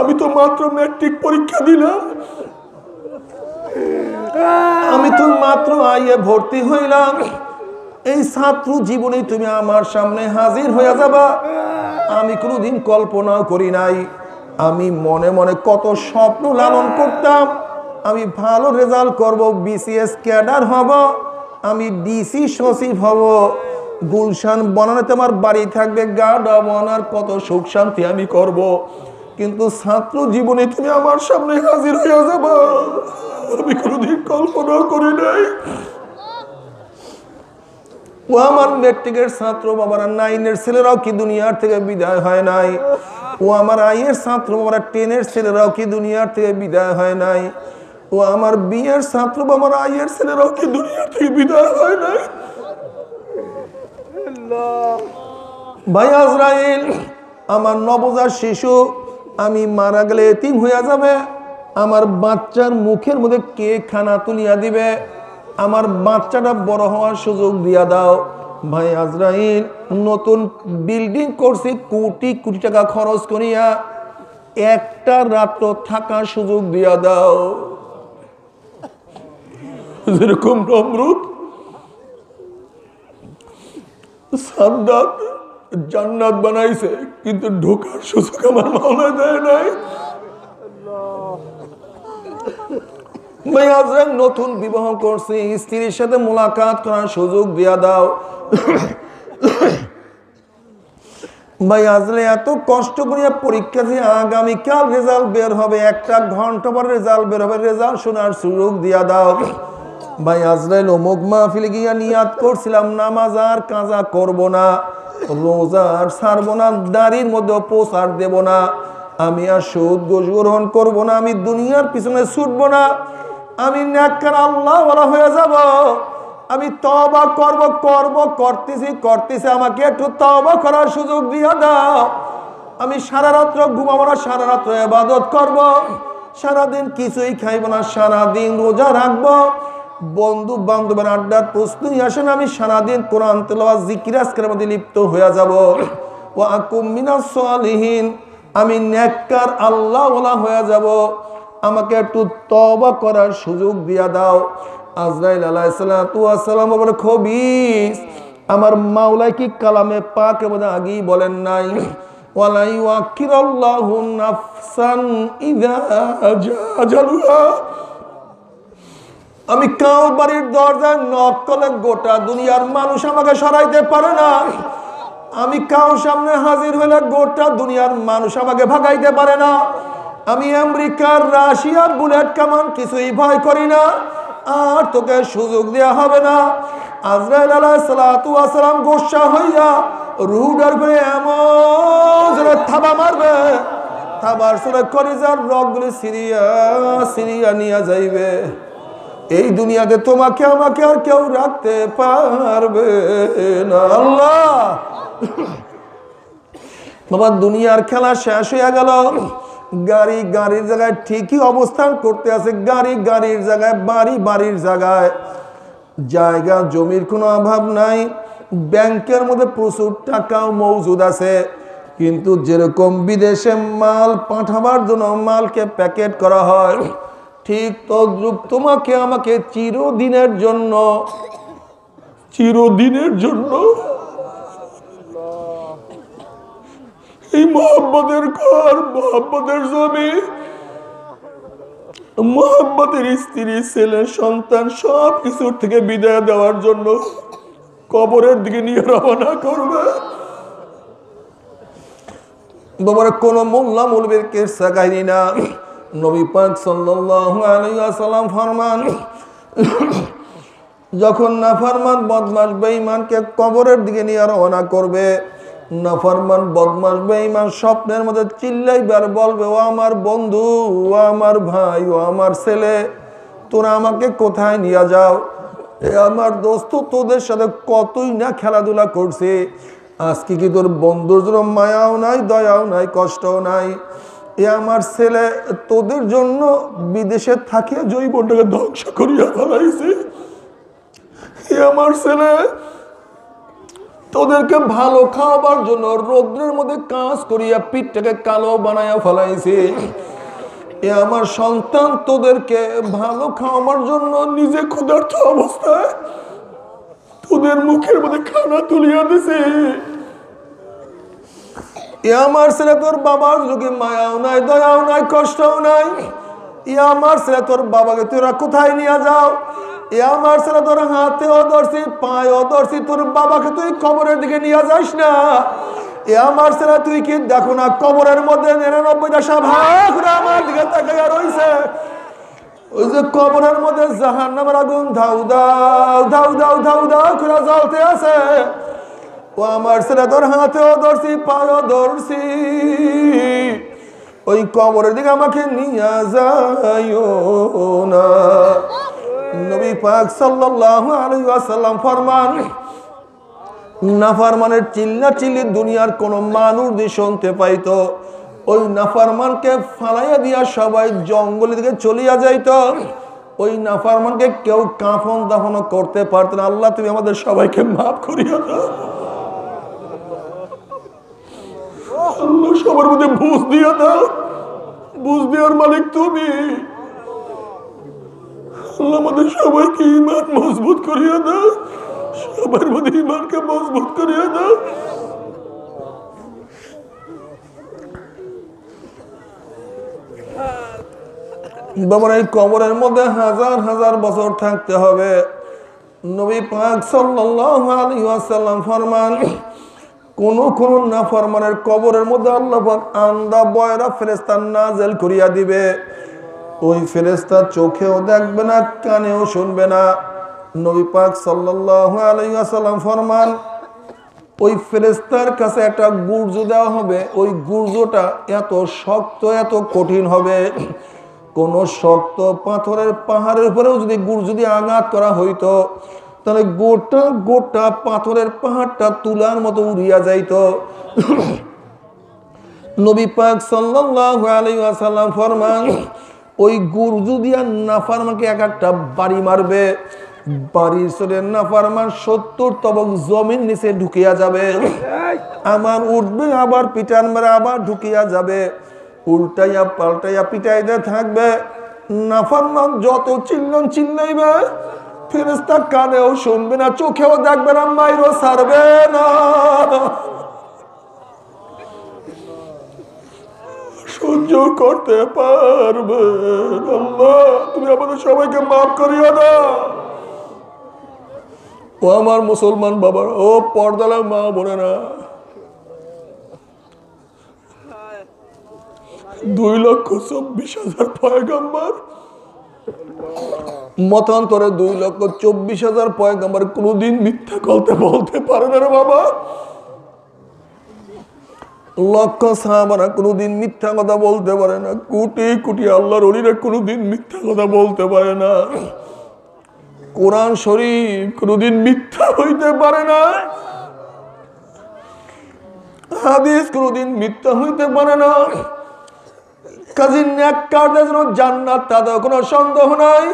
আমি তো মাত্র ম্যাট্রিক পরীক্ষা দিলাম আমি তো মাত্র আইয়ে ভর্তি হইলাম এই ছাত্র জীবনে তুমি আমার সামনে হাজির হইয়া যাবা আমি কোনোদিন কল্পনাও করি নাই আমি মনে মনে কত স্বপ্ন লালন করতাম আমি ভালো রেজাল্ট করব বিসিএস ক্যাডার হব আমি ডিসি সচিব হব গুলশান বনানোতে আমার বাড়ি থাকবে গার্ড অব অনার কত সুখ শান্তি আমি করব। কিন্তু ছাত্র জীবনে তুমি আমার সামনে হাজির হয়ে যাবো আমি কোনোদিন কল্পনাও করি নাই ও আমার মেট্রিকের ছাত্র বাবারা নাইনের ছেলেরাও কি দুনিয়ার থেকে বিদায় হয় নাই ও আমার আইয়ের ছাত্র বাবারা টেনের ছেলেরাও কি দুনিয়ার থেকে বিদায় হয় নাই ও আমার বিয়ের ছাত্র বাবারা আইয়ের ছেলেরাও কি দুনিয়ার থেকে বিদায় হয় নাই ভাই আজরাইল আমার নবজাত শিশু আমি মারা গেলে এতিম হইয়া যাবে আমার বাচ্চার মুখের মধ্যে কে খানা তুলিয়া দিবে আমার বাচ্চাটা বড় হওয়ার সুযোগ দিয়া দাও ভাই আজরাইল নতুন বিল্ডিং করছি কোটি কোটি টাকা খরচ করিয়া একটা রাত্র থাকার সুযোগ দিয়া দাও যেরকম নমরুদ সাদ্দাত জান্নাত বানাইছে কিন্তু ঢোকার সুযোগ আমার মাওলা দেয় নাই বেহাজরাক নতুন বিবাহ করছে স্ত্রীর সাথে মোলাকাত করার সুযোগ দিয়া দাও ভাই আজলে এত কষ্ট করিয়া পরীক্ষা দিয়ে আগামীকাল রেজাল্ট বের হবে একটা ঘন্টা পর রেজাল্ট বের হবে রেজাল্ট শোনার সুযোগ দিয়া দাও ভাই আজরাইল অমুক মাহফিল গিয়া নিয়াত করছিলাম নামাজ আর কাজা করব না রোজা আর ছাড়বো না দাড়ির মধ্যে পোসার দেব না আমি আর সুদ গোস গ্রহণ করবো না আমি দুনিয়ার পিছনে ছুটবো না আমি ন্যাক্কার আল্লাহ বলা হয়ে যাব আমি তবা করব করব করতেছি করতেছি আমাকে একটু তবা করার সুযোগ দিয়ে দাও আমি সারা রাত্র ঘুমাবো না সারা রাত্র এবাদত করব সারাদিন কিছুই খাইব না সারাদিন রোজা রাখবো বন্ধু বান্ধবের আড্ডার প্রস্তুতি না আমি সারাদিন কোরআন তেলাওয়া জিকিরাজকের মধ্যে লিপ্ত হয়ে যাব ও আকুমিনা সালিহীন আমি আল্লাহ আল্লাহওয়ালা হয়ে যাব আমাকে একটু তবা করার সুযোগ দিয়া দাও আজরাইল আলাইসালাম আমার খবিস আমার মাওলাই কি কালামে পাকে বোধ আগেই বলেন নাই ওয়ালাই আমি কাউর বাড়ির দরজায় নকলে গোটা দুনিয়ার মানুষ আমাকে সরাইতে পারে না আমি কাউ সামনে হাজির হলে গোটা দুনিয়ার মানুষ আমাকে ভাগাইতে পারে না আমি আমেরিকার রাশিয়া বুলেট কামান কিছুই ভয় করি না আর তোকে সুযোগ দেওয়া হবে না আজরাইল আলাহ সালাতু আসালাম গোসা হইয়া রুডার করে এমন থাবা মারবে থাবার সুরে করিজার রকগুলি সিরিয়া সিরিয়া নিয়ে যাইবে এই দুনিয়াতে তোমাকে আমাকে আর কেউ রাখতে পারবে না আল্লাহ বাবা দুনিয়ার খেলা শেষ হয়ে গেল গাড়ি গাড়ির জায়গায় ঠিকই অবস্থান করতে আছে গাড়ি গাড়ির জায়গায় বাড়ি বাড়ির জায়গায় জায়গা জমির কোনো অভাব নাই ব্যাংকের মধ্যে প্রচুর টাকাও মজুদ আছে কিন্তু যেরকম বিদেশে মাল পাঠাবার জন্য মালকে প্যাকেট করা হয় ঠিক তদ্রুপ তোমাকে আমাকে চিরদিনের জন্য চিরদিনের জন্য এই মোহাম্মদের ঘর মোহাম্মদের জমি মোহাম্মদের স্ত্রী ছেলে সন্তান সব কিছুর থেকে বিদায় দেওয়ার জন্য কবরের দিকে নিয়ে রওনা করবে তোমার কোন মোল্লা মুলবের কেসা গাইনি না নবী পাক সাল্লাল্লাহু আলাইহি ওয়াসাল্লাম ফরমান যখন না ফরমান বদমাশ বেঈমানকে কবরের দিকে নিয়ে রওনা করবে নাফরমান বদমাস বেঈমান স্বপ্নের মধ্যে চিল্লাইবার বলবে ও আমার বন্ধু ও আমার ভাই ও আমার ছেলে তোরা আমাকে কোথায় নিয়ে যাও এ আমার দোস্ত তোদের সাথে কতই না খেলাধুলা করছে আজকে কি তোর বন্ধুর জন্য মায়াও নাই দয়াও নাই কষ্টও নাই এ আমার ছেলে তোদের জন্য বিদেশে থাকিয়া জৈবটাকে ধ্বংস করিয়া ফেলাইছে এ আমার ছেলে তোদেরকে ভালো খাওয়াবার জন্য রৌদ্রের মধ্যে কাজ করিয়া পিঠটাকে কালো বানাইয়া ফেলাইছে এ আমার সন্তান তোদেরকে ভালো খাওয়াবার জন্য নিজে ক্ষুধার্থ অবস্থায় তোদের মুখের মধ্যে খানা তুলিয়া দিছে এ আমার ছেলে তোর বাবার যুগে মায়াও নাই দয়াও নাই কষ্টও নাই এ আমার ছেলে তোর বাবাকে তোরা কোথায় নিয়ে যাও আমার সারা তোর হাতেও ধরছি পায়েও ধরছি তোর বাবাকে তুই কবরের দিকে নিয়ে যাস না এ আমার সারা তুই কি দেখো না কবরের মধ্যে নিরানব্বইটা সাপ আমার দিকে তাকাইয়া রয়েছে ওই যে কবরের মধ্যে জাহান নামের আগুন ধাউ দাও ধাউ দাউ ধাউ দাউ খুলে জ্বলতে আছে ও আমার ছেলে তোর হাতেও ধরছি পায়ও ধরছি ওই কবরের দিকে আমাকে নিয়ে যাইও না নবী পাক সাল্লাল্লাহু আলাইহি ওয়াসাল্লাম ফরমান নাফারমানের চিল্লা চিল্লি দুনিয়ার কোনো মানুষ দিয়ে শুনতে পাইতো ওই নাফারমানকে ফালাইয়া দিয়া সবাই জঙ্গলের দিকে চলিয়া যাইত ওই নাফারমানকে কেউ কাফন দাফন করতে পারত না আল্লাহ তুমি আমাদের সবাইকে মাফ করিয়া দাও সবার মধ্যে বুঝ দিয়ে দাও বুঝ দেওয়ার মালিক তুমি আমাদের সবাইকে ইমান মজবুত করিয়া দাও সবার মধ্যে ইমানকে মজবুত করিয়া দাও বাবার এই কবরের মধ্যে হাজার হাজার বছর থাকতে হবে নবী পাক সাল্লাল্লাহু আলাইহি ওয়াসাল্লাম ফরমান কোন কোন না নাফরমানের কবরের মধ্যে আল্লাহ পাক আন্দা বয়রা ফেরেশতা নাজেল করিয়া দিবে ওই ফেরেস্তা চোখেও দেখবে না কানেও শুনবে না নবী পাক সাল্লাল্লাহু আলাইহি ওয়াসাল্লাম ফরমান ওই ফেরেস্তার কাছে একটা গুর্জ দেওয়া হবে ওই গুর্জটা এত শক্ত এত কঠিন হবে কোনো শক্ত পাথরের পাহাড়ের উপরেও যদি গুড় যদি আঘাত করা হইতো তাহলে গোটা গোটা পাথরের পাহাড়টা তুলার মতো উড়িয়া যাইত নবী পাক সাল্লাল্লাহু আলাইহি ওয়াসাল্লাম ফরমান ওই গুরজু দিয়া নাফারমাকে এক একটা বাড়ি মারবে বাড়ির শরীরে নাফারমান সত্তর তবক জমির নিচে ঢুকিয়া যাবে আমার উঠবে আবার পিটান মারা আবার ঢুকিয়া যাবে উল্টাইয়া পাল্টাইয়া পিটাইতে থাকবে নাফারমান যত চিল্লন চিল্লাইবে ফেরেস্তা কানেও শুনবে না চোখেও দেখবে না মাইরও সারবে না সহ্য করতে পারবে আল্লাহ তুমি আমাদের সবাইকে মাফ করিও না ও আমার মুসলমান বাবার ও পর্দালা মা বলে না দুই লক্ষ চব্বিশ হাজার পয়গাম্বার মতান্তরে দুই লক্ষ চব্বিশ হাজার পয়গাম্বার কোনোদিন মিথ্যা গল্প বলতে পারে না রে বাবা লক্ষ সাহাবারা কোনোদিন মিথ্যা কথা বলতে পারে না কোটি কোটি আল্লাহর অলিরা কোনোদিন মিথ্যা কথা বলতে পারে না কোরআন শরীফ কোনোদিন মিথ্যা হইতে পারে না হাদিস কোনোদিন মিথ্যা হইতে পারে না কাজী ন্যাক্কারদের জন্য জান্নাত তাতে কোনো সন্দেহ নাই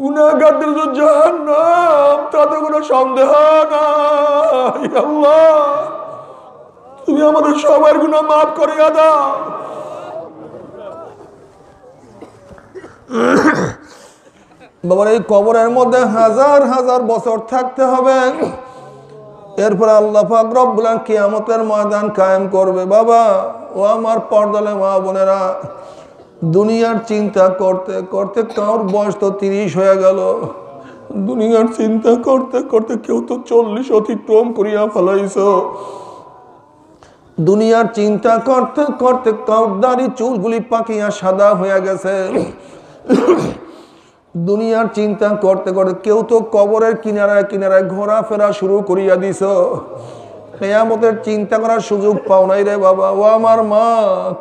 গুণাগারদের জন্য জাহান্নাম তাতে কোনো সন্দেহ নাই আল্লাহ তুমি আমাদের সবার গুণা মাফ করিয়া দাও বাবার এই কবরের মধ্যে হাজার হাজার বছর থাকতে হবে এরপর আল্লাহ ফাকরবুল্লাহ কেয়ামতের ময়দান কায়েম করবে বাবা ও আমার পর্দলে মা বোনেরা দুনিয়ার চিন্তা করতে করতে কারোর বয়স তো তিরিশ হয়ে গেল দুনিয়ার চিন্তা করতে করতে কেউ তো চল্লিশ অতিক্রম করিয়া ফেলাইছ দুনিয়ার চিন্তা করতে করতে কবদারি চুলগুলি পাকিয়া সাদা হয়ে গেছে দুনিয়ার চিন্তা করতে করতে কেউ তো কবরের কিনারায় কিনারায় ঘোরাফেরা শুরু করিয়া দিস কেয়ামতের চিন্তা করার সুযোগ পাও নাই রে বাবা ও আমার মা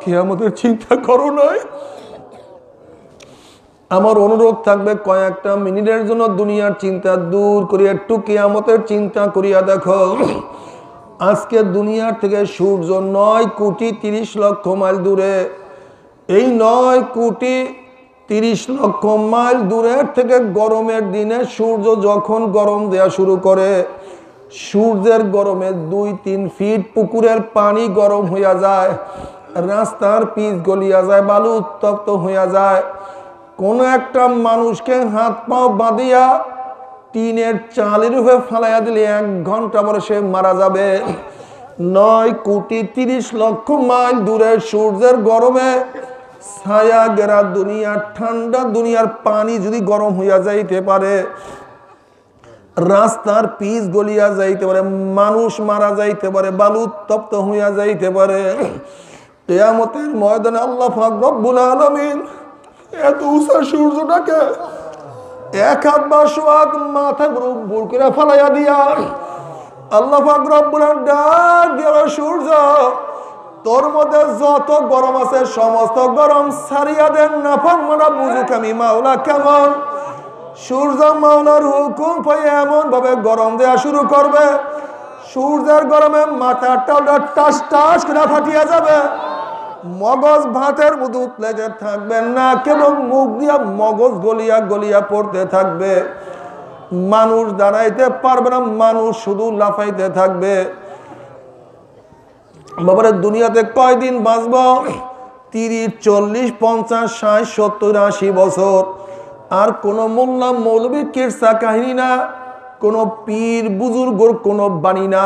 কেয়ামতের চিন্তা করো নাই আমার অনুরোধ থাকবে কয়েকটা মিনিটের জন্য দুনিয়ার চিন্তা দূর করিয়া একটু কেয়ামতের চিন্তা করিয়া দেখো আজকে দুনিয়ার থেকে সূর্য নয় কোটি তিরিশ লক্ষ মাইল দূরে এই নয় কোটি তিরিশ লক্ষ মাইল দূরের থেকে গরমের দিনে সূর্য যখন গরম দেয়া শুরু করে সূর্যের গরমে দুই তিন ফিট পুকুরের পানি গরম হইয়া যায় রাস্তার পিচ গলিয়া যায় বালু উত্তপ্ত হইয়া যায় কোনো একটা মানুষকে হাত পাও বাঁধিয়া টিনের চালের হয়ে ফালাইয়া দিলে এক ঘন্টা পরে সে মারা যাবে নয় কোটি তিরিশ লক্ষ মাইল দূরে সূর্যের গরমে ছায়া গেরা দুনিয়ার ঠান্ডা দুনিয়ার পানি যদি গরম হইয়া যাইতে পারে রাস্তার পিচ গলিয়া যাইতে পারে মানুষ মারা যাইতে পারে বালু তপ্ত হইয়া যাইতে পারে কেয়ামতের ময়দানে আল্লাহ ফাকবুল আলমিন এত উষা সূর্যটাকে এক হাত বা সোয়াত মাথা উপর বুর করে ফেলাইয়া দিয়া আল্লাহ ডাক দিয়া সূর্য তোর মধ্যে যত গরম আছে সমস্ত গরম সারিয়া দেন না ফার্মারা বুঝুক আমি মাওলা কেমন সূর্য মাওলার হুকুম পেয়ে এমন ভাবে গরম দেয়া শুরু করবে সূর্যের গরমে মাথার টালটা টাস টাস করে ফাটিয়া যাবে মগজ ভাতের মধ্যে লেগে থাকবে না কেবল মুখ দিয়া মগজ গলিয়া গলিয়া পড়তে থাকবে মানুষ দাঁড়াইতে পারবে না মানুষ শুধু লাফাইতে থাকবে বাবার দুনিয়াতে কয়দিন বাঁচব তিরিশ চল্লিশ পঞ্চাশ ষাট সত্তর আশি বছর আর কোনো মোল্লা মৌলবী কেরসা কাহিনী না কোনো পীর বুজুর্গর কোনো বাণী না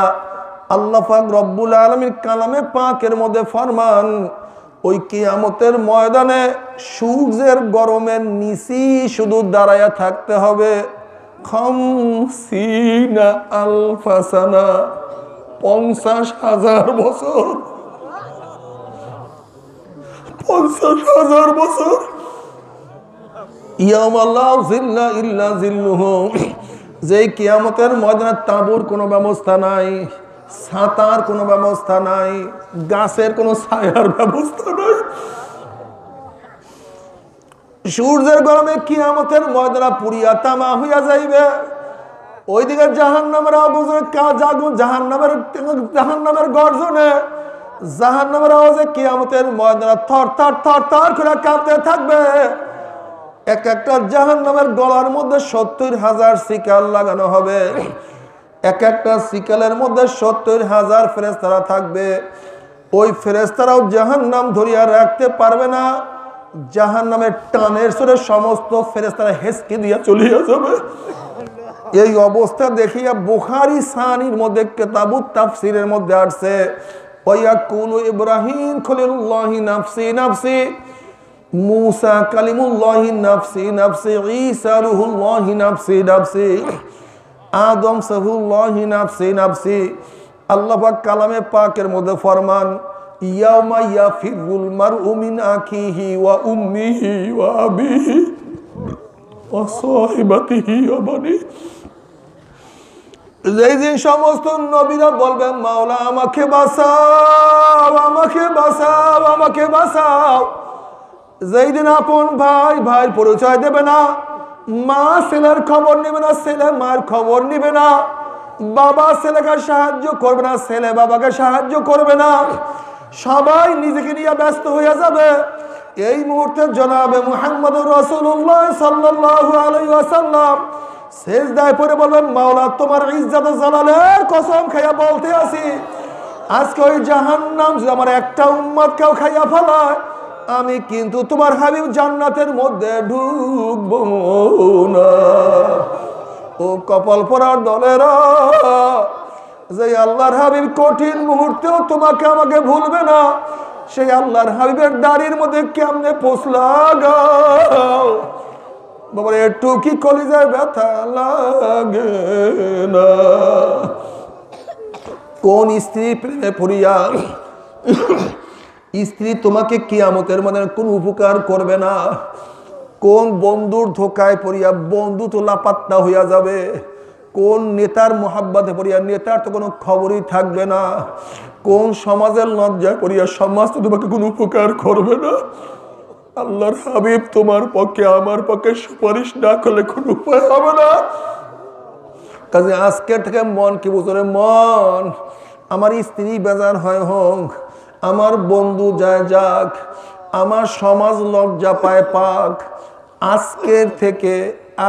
আল্লাহ ফাক রব্বুল আলমীর কালামে পাকের মধ্যে ফরমান ওই কিয়ামতের ময়দানে সূর্যের গরমের নিচি শুধু দাঁড়ায়া থাকতে হবে আলফাসানা পঞ্চাশ হাজার বছর পঞ্চাশ হাজার বছর ইয়ামাল্লাহ জিল্লা ইল্লা জিল্লুহ যেই কিয়ামতের ময়দানে তাঁবুর কোনো ব্যবস্থা নাই সাঁতার কোনো ব্যবস্থা নাই গাছের কোনো ছায়ার ব্যবস্থা নাই সূর্যের গরমে কি কিয়ামতের ময়দারা পুড়িয়া তামা হইয়া যাইবে ওইদিকে জাহান নামের আগুন কাজ আগুন জাহান নামের জাহান নামের গর্জনে জাহান নামের আওয়াজে কি কিয়ামতের ময়দারা থর থর থর থর করে কাঁপতে থাকবে এক একটা জাহান নামের গলার মধ্যে সত্তর হাজার শিকার লাগানো হবে এক একটা সিকালের মধ্যে সত্তর হাজার ফেরেস্তারা থাকবে ওই ফেরেস্তারাও জাহান নাম ধরিয়া রাখতে পারবে না জাহান নামের টানের সরে সমস্ত ফেরেস্তারা হেসকে দিয়া চলিয়া যাবে এই অবস্থা দেখিয়া বুখারি সানির মধ্যে কেতাবু তাফসিরের মধ্যে আসছে ওয়াকুলু ইব্রাহিম খলিলুল্লাহি নাফসি নাফসি মুসা কালিমুল্লাহি নাফসি নাফসি ঈসা রুহুল্লাহি নাফসি নাফসি আদম সাহুল্লাহি আল্লাহ কালামে পাকের মধ্যে ফরমান ওয়া ওয়া যেই সমস্ত নবীরা বলবেন মাওলা আমাকে বাঁচাও আমাকে আমাকে বাসাও যেই দিন আপন ভাই ভাই পরিচয় দেবে না মা ছেলের খবর নেবে না ছেলে মার খবর নেবে না বাবা ছেলেকে সাহায্য করবে না ছেলে বাবাকে সাহায্য করবে না সবাই নিজেকে নিয়ে ব্যস্ত হয়ে যাবে এই মুহূর্তে জনাবে মুহাম্মদ রসুল্লাহ সাল্লাহ আলাইসাল্লাম শেষ দায় পরে বলবেন মাওলা তোমার ইজ্জাত জালালের কসম খাইয়া বলতে আছি আজকে ওই জাহান্নাম যদি আমার একটা উম্মাদ কেউ খাইয়া ফেলায় আমি কিন্তু তোমার হাবিব জান্নাতের মধ্যে ঢুকব না ও কপাল পরার দলেরা যে আল্লাহর হাবিব কঠিন মুহূর্তেও তোমাকে আমাকে ভুলবে না সেই আল্লাহর হাবিবের দাড়ির মধ্যে কেমনে পোষ গাও বাবার একটু কি কলিজায় ব্যথা লাগে না কোন স্ত্রী প্রেমে পড়িয়া স্ত্রী তোমাকে কিয়ামতের মানে কোন উপকার করবে না কোন বন্ধুর ধোকায় পড়িয়া বন্ধু তো লাপাত্তা হইয়া যাবে কোন নেতার মহাব্বাতে পড়িয়া নেতার তো কোনো খবরই থাকবে না কোন সমাজের লজ্জায় পড়িয়া সমাজ তো তোমাকে কোনো উপকার করবে না আল্লাহর হাবিব তোমার পক্ষে আমার পক্ষে সুপারিশ না করলে কোনো উপায় হবে না কাজে আজকের থেকে মন কি বোঝরে মন আমার স্ত্রী বেজার হয় হোক আমার বন্ধু যায় যাক আমার সমাজ লজ্জা পায় পাক আজকের থেকে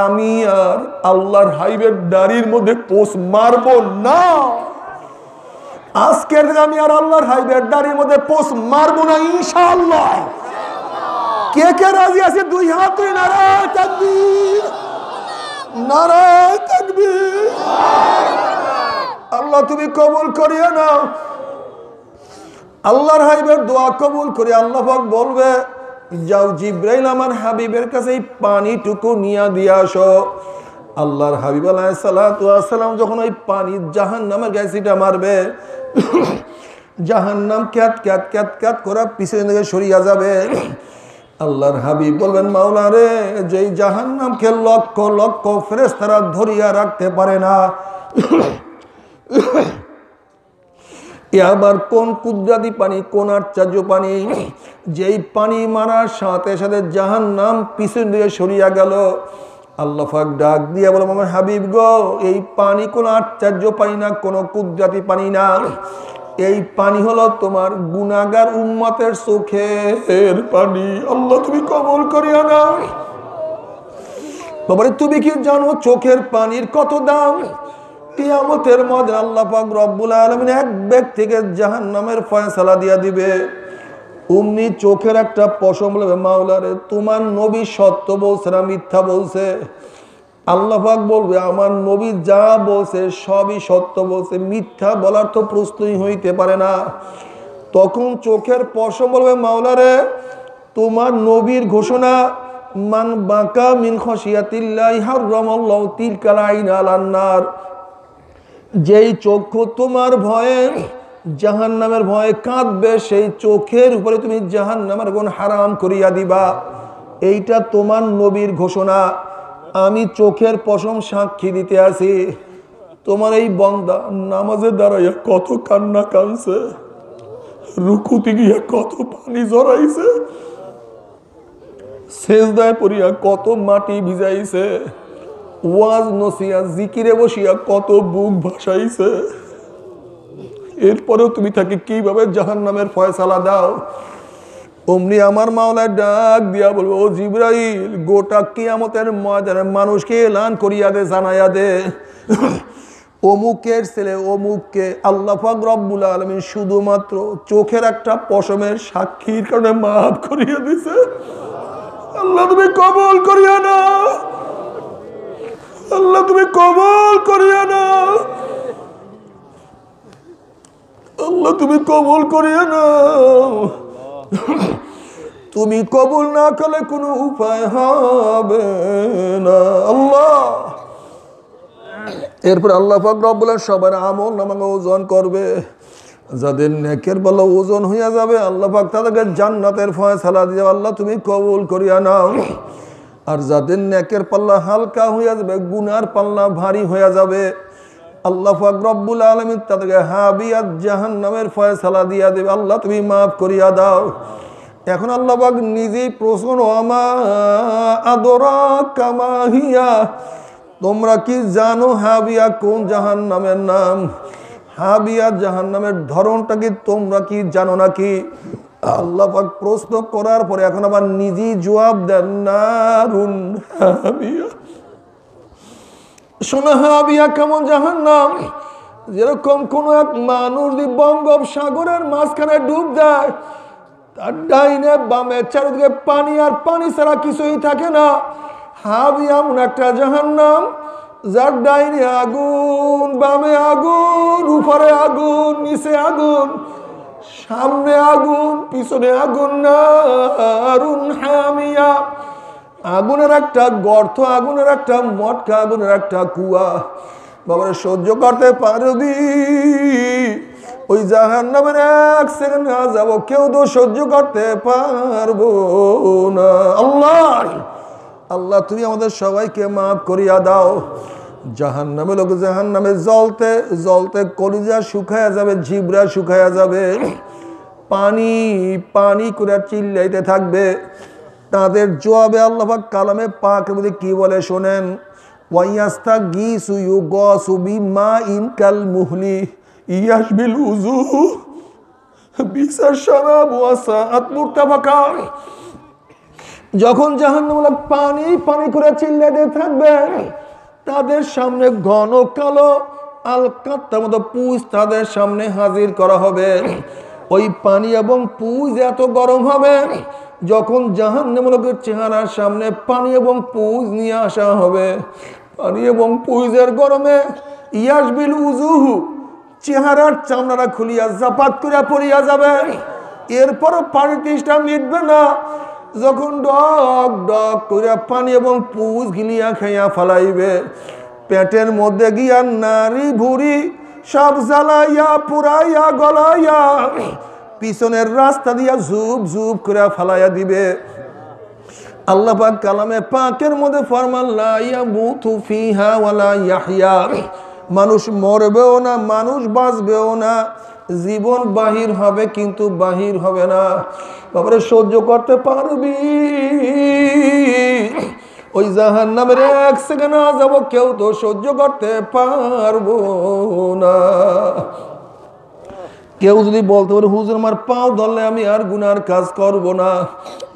আমি আর আল্লাহর হাইবের দাড়ির মধ্যে পোষ মারব না আজকের থেকে আমি আর আল্লাহর হাইবের দাড়ির মধ্যে পোষ মারব না ইনশাআল্লাহ কে কে রাজি আছে দুই হাত তুই নারায় থাকবি নারায় থাকবি আল্লাহ তুমি কবুল করিয়া নাও আল্লাহর হাবিবের দোয়া কবুল করে আল্লাহাক বলবে যাও জিব্রাইল আমার হাবিবের কাছে এই পানিটুকু নিয়ে দিয়ে আসো আল্লাহর হাবিব তু আসসালাম যখন ওই পানি জাহান নামের গ্যাসিটা মারবে জাহান নাম ক্যাত ক্যাত ক্যাত ক্যাত করা পিছনে থেকে সরিয়া যাবে আল্লাহর হাবিব বলবেন মাওলা রে যেই জাহান নামকে লক্ষ লক্ষ ফ্রেশ তারা ধরিয়া রাখতে পারে না এ আবার কোন কুদরাতি পানি কোন আচার্য পানি যেই পানি মারার সাথে সাথে জাহান নাম পিছন দিয়ে সরিয়া গেল আল্লাহাক ডাক দিয়ে বলো আমার হাবিব গো এই পানি কোন আচার্য পানি না কোন কুদরাতি পানি না এই পানি হলো তোমার গুনাগার উম্মাতের চোখের পানি আল্লাহ তুমি কবল করিয়া না তুমি কি জানো চোখের পানির কত দাম কিয়ামতের মধ্যে আল্লাহ পাক রব্বুল আলমিন এক ব্যক্তিকে জাহান নামের ফয়সালা দিয়া দিবে অমনি চোখের একটা পশম লাগবে মাওলারে তোমার নবী সত্য বলছে না মিথ্যা বলছে আল্লাহ পাক বলবে আমার নবী যা বলছে সবই সত্য বলছে মিথ্যা বলার তো প্রশ্নই হইতে পারে না তখন চোখের পশম বলবে মাওলারে তোমার নবীর ঘোষণা মান বাঁকা মিন খসিয়াতিল্লাহ হার রমল্লাহ তিলকাল আইন আলান্নার যেই চক্ষু তোমার ভয়ে জাহান নামের ভয়ে কাঁদবে সেই চোখের উপরে তুমি জাহান নামের গুণ হারাম করিয়া দিবা এইটা তোমার নবীর ঘোষণা আমি চোখের পশম সাক্ষী দিতে আছি তোমার এই বন্দা নামাজের দাঁড়াইয়া কত কান্না কানছে রুকুতে গিয়া কত পানি জড়াইছে দায় পড়িয়া কত মাটি ভিজাইছে ওয়াজ নসিয়া জিকিরে বসিয়া কত বুক ভাসাইছে এরপরেও তুমি থাকে কিভাবে জাহান নামের ফয়সালা দাও অমনি আমার মাওলায় ডাক দিয়া বলবো ও জিব্রাইল গোটা কিয়ামতের ময়দানে মানুষকে এলান করিয়া দে জানাইয়া দে অমুকের ছেলে অমুককে আল্লাহাক রব্বুল আলমী শুধুমাত্র চোখের একটা পশমের সাক্ষীর কারণে মাফ করিয়া দিছে আল্লাহ তুমি কবল করিয়া না আল্লাহ তুমি কবল করিয়া না আল্লাহ তুমি কবল করিয়া না তুমি কবল না করলে কোনো উপায় হবে না আল্লাহ এরপর আল্লাহ ফাকরবুল্লাহ সবার আমল আমাকে ওজন করবে যাদের নেকের বলা ওজন হইয়া যাবে আল্লাহ ফাক তাদেরকে জান্নাতের ফয়সালা দিয়ে আল্লাহ তুমি কবুল করিয়া নাও আর যাদের ন্যাকের পাল্লা হালকা হইয়া যাবে গুনার পাল্লা ভারী হইয়া যাবে আল্লাহ হাবিয়াত দিয়া দেবে আল্লাহ তুমি মাফ করিয়া দাও এখন নিজেই প্রশ্ন আমা আদরা কামাহিয়া তোমরা কি জানো হাবিয়া কোন জাহান নামের নাম হাবিয়া জাহান নামের ধরনটা কি তোমরা কি জানো নাকি আল্লাহ পাক প্রশ্ন করার পরে এখন আবার নিজেই জবাব দেন নারুন হাবিয়া হাবিয়া কেমন জাহান নাম যেরকম কোন এক মানুষ বঙ্গোপসাগরের মাঝখানে ডুব দেয় তার ডাইনে বামে চারিদিকে পানি আর পানি ছাড়া কিছুই থাকে না হাবি এমন একটা জাহান নাম যার ডাইনে আগুন বামে আগুন উপরে আগুন নিচে আগুন সামনে আগুন পিছনে আগুন না আরুন হামিয়া আগুনের একটা গর্ত আগুনের একটা মটকা আগুনের একটা কুয়া বাবার সহ্য করতে পারবি ওই জাহান নামের এক সেকেন্ড না যাবো কেউ তো সহ্য করতে পারবো না আল্লাহ আল্লাহ তুমি আমাদের সবাইকে মাফ করিয়া দাও জাহান্নামে লোক জাহান্নামে জলতে জলতে কলিজা শুকাইয়া যাবে জিবরা শুকাইয়া যাবে পানি পানি করে চিল্লাইতে থাকবে তাদের জবাবে আল্লাহাক কালামে পাকে বলে কি বলে শোনেন ওয়াইয়াস্তা গিসু ইউ গসুবি মা ইনকাল মুহলি ইয়াস বিল উজু বিচার সারা বুয়াসা আত্মুর্তা বাঁকা যখন জাহান্নামূলক পানি পানি করে চিল্লাইতে থাকবে তাদের সামনে ঘন কালো আলকাত্তার মতো পুজ তাদের সামনে হাজির করা হবে ওই পানি এবং পুজ এত গরম হবে যখন জাহান্নামূলকের চেহারার সামনে পানি এবং পুজ নিয়ে আসা হবে পানি এবং পুজের গরমে ইয়াসবিল উজুহু চেহারার চামড়াটা খুলিয়া জাপাত করিয়া পড়িয়া যাবে এরপরও পানি তৃষ্ঠা মিটবে না যখন ডক ডক করে পানি এবং পুজ গিলিয়া খাইয়া ফালাইবে পেটের মধ্যে গিয়া নারি ভুরি সব জ্বালাইয়া পুরাইয়া গলাইয়া পিছনের রাস্তা দিয়া জুপ জুপ করে ফালাইয়া দিবে আল্লাহ কালামে পাকের মধ্যে ফরমাল্লা ইয়া বুথু ইয়াহিয়া মানুষ মরবেও না মানুষ বাঁচবেও না জীবন বাহির হবে কিন্তু বাহির হবে না তারপরে সহ্য করতে পারবি ওই জাহান নামের এক সেকেন্ড না যাবো কেউ তো সহ্য করতে পারবো না কেউ যদি বলতে পারে হুজুর আমার পাও ধরলে আমি আর গুনার কাজ করব না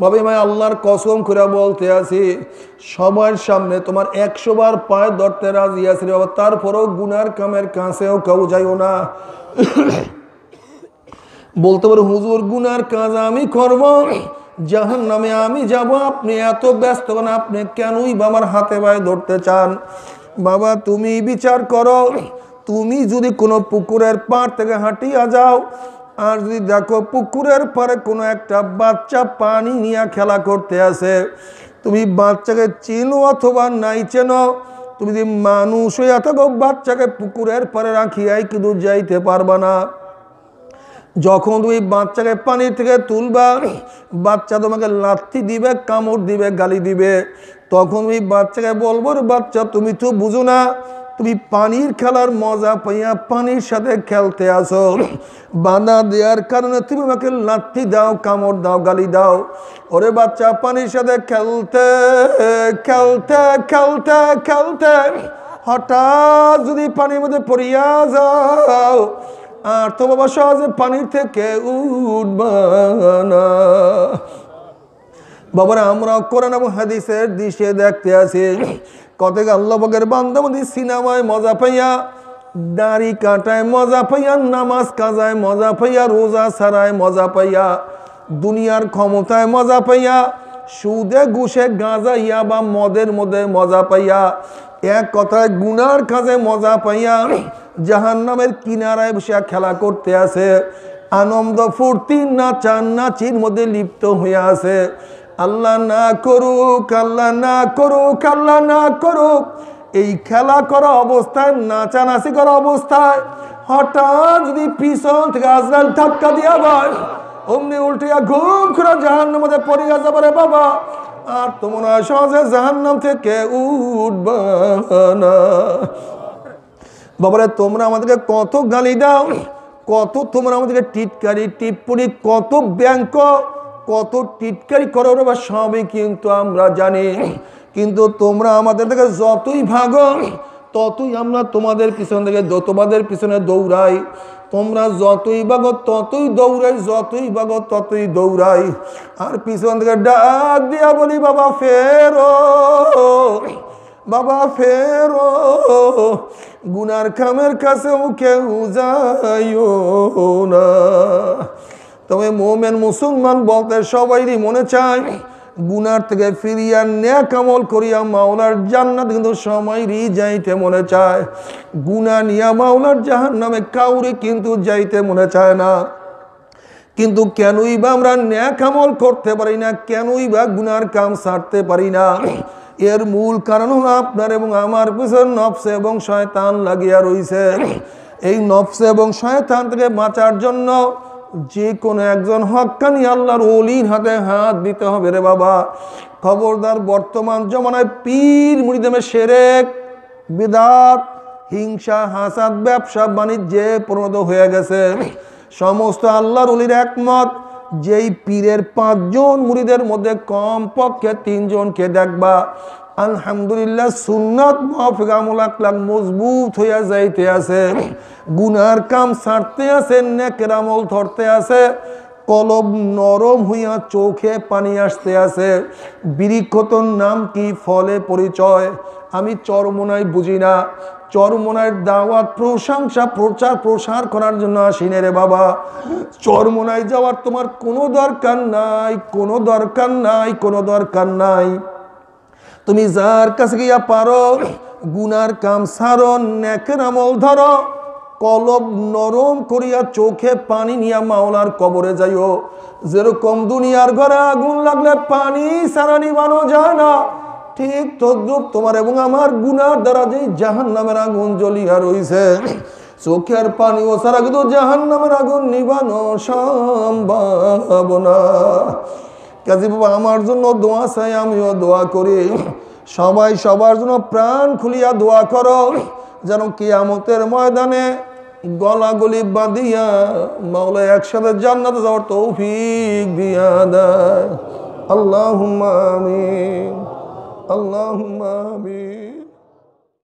ভাবি ভাই আল্লাহর কসম করে বলতে আছি সবার সামনে তোমার একশো বার পায়ে ধরতে রাজি আছে বাবা তারপরেও গুনার কামের কাছেও কেউ যাইও না বলতে পারে হুজুর গুনার কাজ আমি করব জাহান নামে আমি যাব আপনি এত ব্যস্ত হন আপনি কেনই আমার হাতে পায়ে ধরতে চান বাবা তুমি বিচার করো তুমি যদি কোনো পুকুরের পাড় থেকে হাঁটিয়া যাও আর যদি দেখো পুকুরের পারে কোনো একটা বাচ্চা পানি নিয়ে খেলা করতে আসে তুমি বাচ্চাকে চেনো অথবা নাই চেনো তুমি যদি মানুষ হয়ে থাকো বাচ্চাকে পুকুরের পারে রাখিয়াই কিন্তু যাইতে পারবা না যখন তুমি বাচ্চাকে পানি থেকে তুলবা বাচ্চা তোমাকে লাথি দিবে কামড় দিবে গালি দিবে তখন তুমি বাচ্চাকে বলবো বাচ্চা তুমি তো বুঝো না তুমি পানির খেলার মজা পাইয়া পানির সাথে খেলতে আসো বাঁধা দেওয়ার কারণে তুমি আমাকে লাথি দাও কামড় দাও গালি দাও ওরে বাচ্চা পানির সাথে খেলতে খেলতে খেলতে খেলতে হঠাৎ যদি পানির মধ্যে পড়িয়া যাও আর তো বাবা সহজে পানি থেকে উঠবানা বাবারা আমরা কোরআন এবং হাদিসের দৃশ্যে দেখতে আছি কত আল্লাহের বান্ধবী সিনেমায় মজা পাইয়া দাড়ি কাটায় মজা পাইয়া নামাজ কাজায় মজা পাইয়া রোজা সারায় মজা পাইয়া দুনিয়ার ক্ষমতায় মজা পাইয়া সুদে গুসে গাঁজাইয়া বা মদের মধ্যে মজা পাইয়া এক কথায় গুনার কাজে মজা পাইয়া জাহান নামের কিনারায় বসিয়া খেলা করতে আছে আনন্দ ফুর্তি নাচান নাচির মধ্যে লিপ্ত হইয়া আছে আল্লাহ না করুক আল্লাহ না করুক আল্লাহ না করুক এই খেলা করা অবস্থায় নাচানাচি করা অবস্থায় হঠাৎ যদি পিছন থেকে আজরাল ধাক্কা দিয়া বাস অমনি উল্টিয়া ঘুম খুঁড়া জাহান্ন মধ্যে পড়ে গেছে বাবা আর তোমরা সহজে জাহান্নাম থেকে উঠবানা বাবারে তোমরা আমাদেরকে কত গালি দাও কত তোমরা আমাদেরকে টিটকারি টিপ্পনি কত ব্যাংক কত টিটকারি করো বা সবই কিন্তু আমরা জানি কিন্তু তোমরা আমাদের থেকে যতই ভাগ ততই আমরা তোমাদের পিছন থেকে তোমাদের পিছনে দৌড়াই তোমরা যতই বাগো ততই দৌড়াই যতই বাগো ততই দৌড়াই আর পিছন থেকে ডাক দিয়া বলি বাবা ফেরো বাবা ফেরো গুনার খামের কাছে কেউ যাইও না তবে মোমেন মুসলমান বলতে সবাইরই মনে চায় গুনার থেকে ফিরিয়া নেক আমল করিয়া মাওলার জান্নাত কিন্তু সময়রই যাইতে মনে চায় গুনা নিয়া মাওলার জাহান নামে কাউরে কিন্তু যাইতে মনে চায় না কিন্তু কেনই বা আমরা ন্যাক আমল করতে পারি না কেনই বা গুনার কাম সারতে পারি না এর মূল কারণ হলো আপনার এবং আমার পিছন নফসে এবং শয়তান লাগিয়া রইছে এই নফসে এবং শয়তান থেকে বাঁচার জন্য যে কোনো একজন হকানি আল্লাহর অলির হাতে হাত দিতে হবে রে বাবা খবরদার বর্তমান জমানায় পীর মুড়িদামে সেরেক বেদাত হিংসা হাসাদ ব্যবসা বাণিজ্যে পরিণত হয়ে গেছে সমস্ত আল্লাহর অলির একমত যেই পীরের পাঁচজন মুড়িদের মধ্যে কম পক্ষে তিনজনকে দেখবা আলহামদুলিল্লাহ সুন্নত মহফিকামুলাকলাক মজবুত হইয়া যাইতে আছে গুনার কাম ছাড়তে আছে নেকেরামল ধরতে আছে কলব নরম হইয়া চোখে পানি আসতে আছে বিরিক্ষতর নাম কি ফলে পরিচয় আমি চরমোনায় বুঝি না চরমোনায়ের দাওয়াত প্রশংসা প্রচার প্রসার করার জন্য আসিনে রে বাবা চরমোনায় যাওয়ার তোমার কোনো দরকার নাই কোনো দরকার নাই কোনো দরকার নাই তুমি যার কাছে গিয়া পারো গুনার কাম সারো ন্যাকের আমল ধরো কলব নরম করিয়া চোখে পানি নিয়া মাওলার কবরে যাইও যেরকম দুনিয়ার ঘরে আগুন লাগলে পানি সারা নিবানো যায় না ঠিক তদ্রুপ তোমার এবং আমার গুনার দ্বারা যে জাহান নামের আগুন জ্বলিয়া রইছে চোখের পানি ও সারা কিন্তু জাহান নামের আগুন নিবানো সম্ভাবনা কাজী বাবা আমার জন্য দোয়া চাই আমিও দোয়া করি সবাই সবার জন্য প্রাণ খুলিয়া দোয়া কর যেন কিয়ামতের ময়দানে গলাগুলি বাঁধিয়া মাওলা একসাথে জান্নাতে যাওয়ার তৌফিক দিয়া দেয় আল্লাহ আমিন আল্লাহ আমিন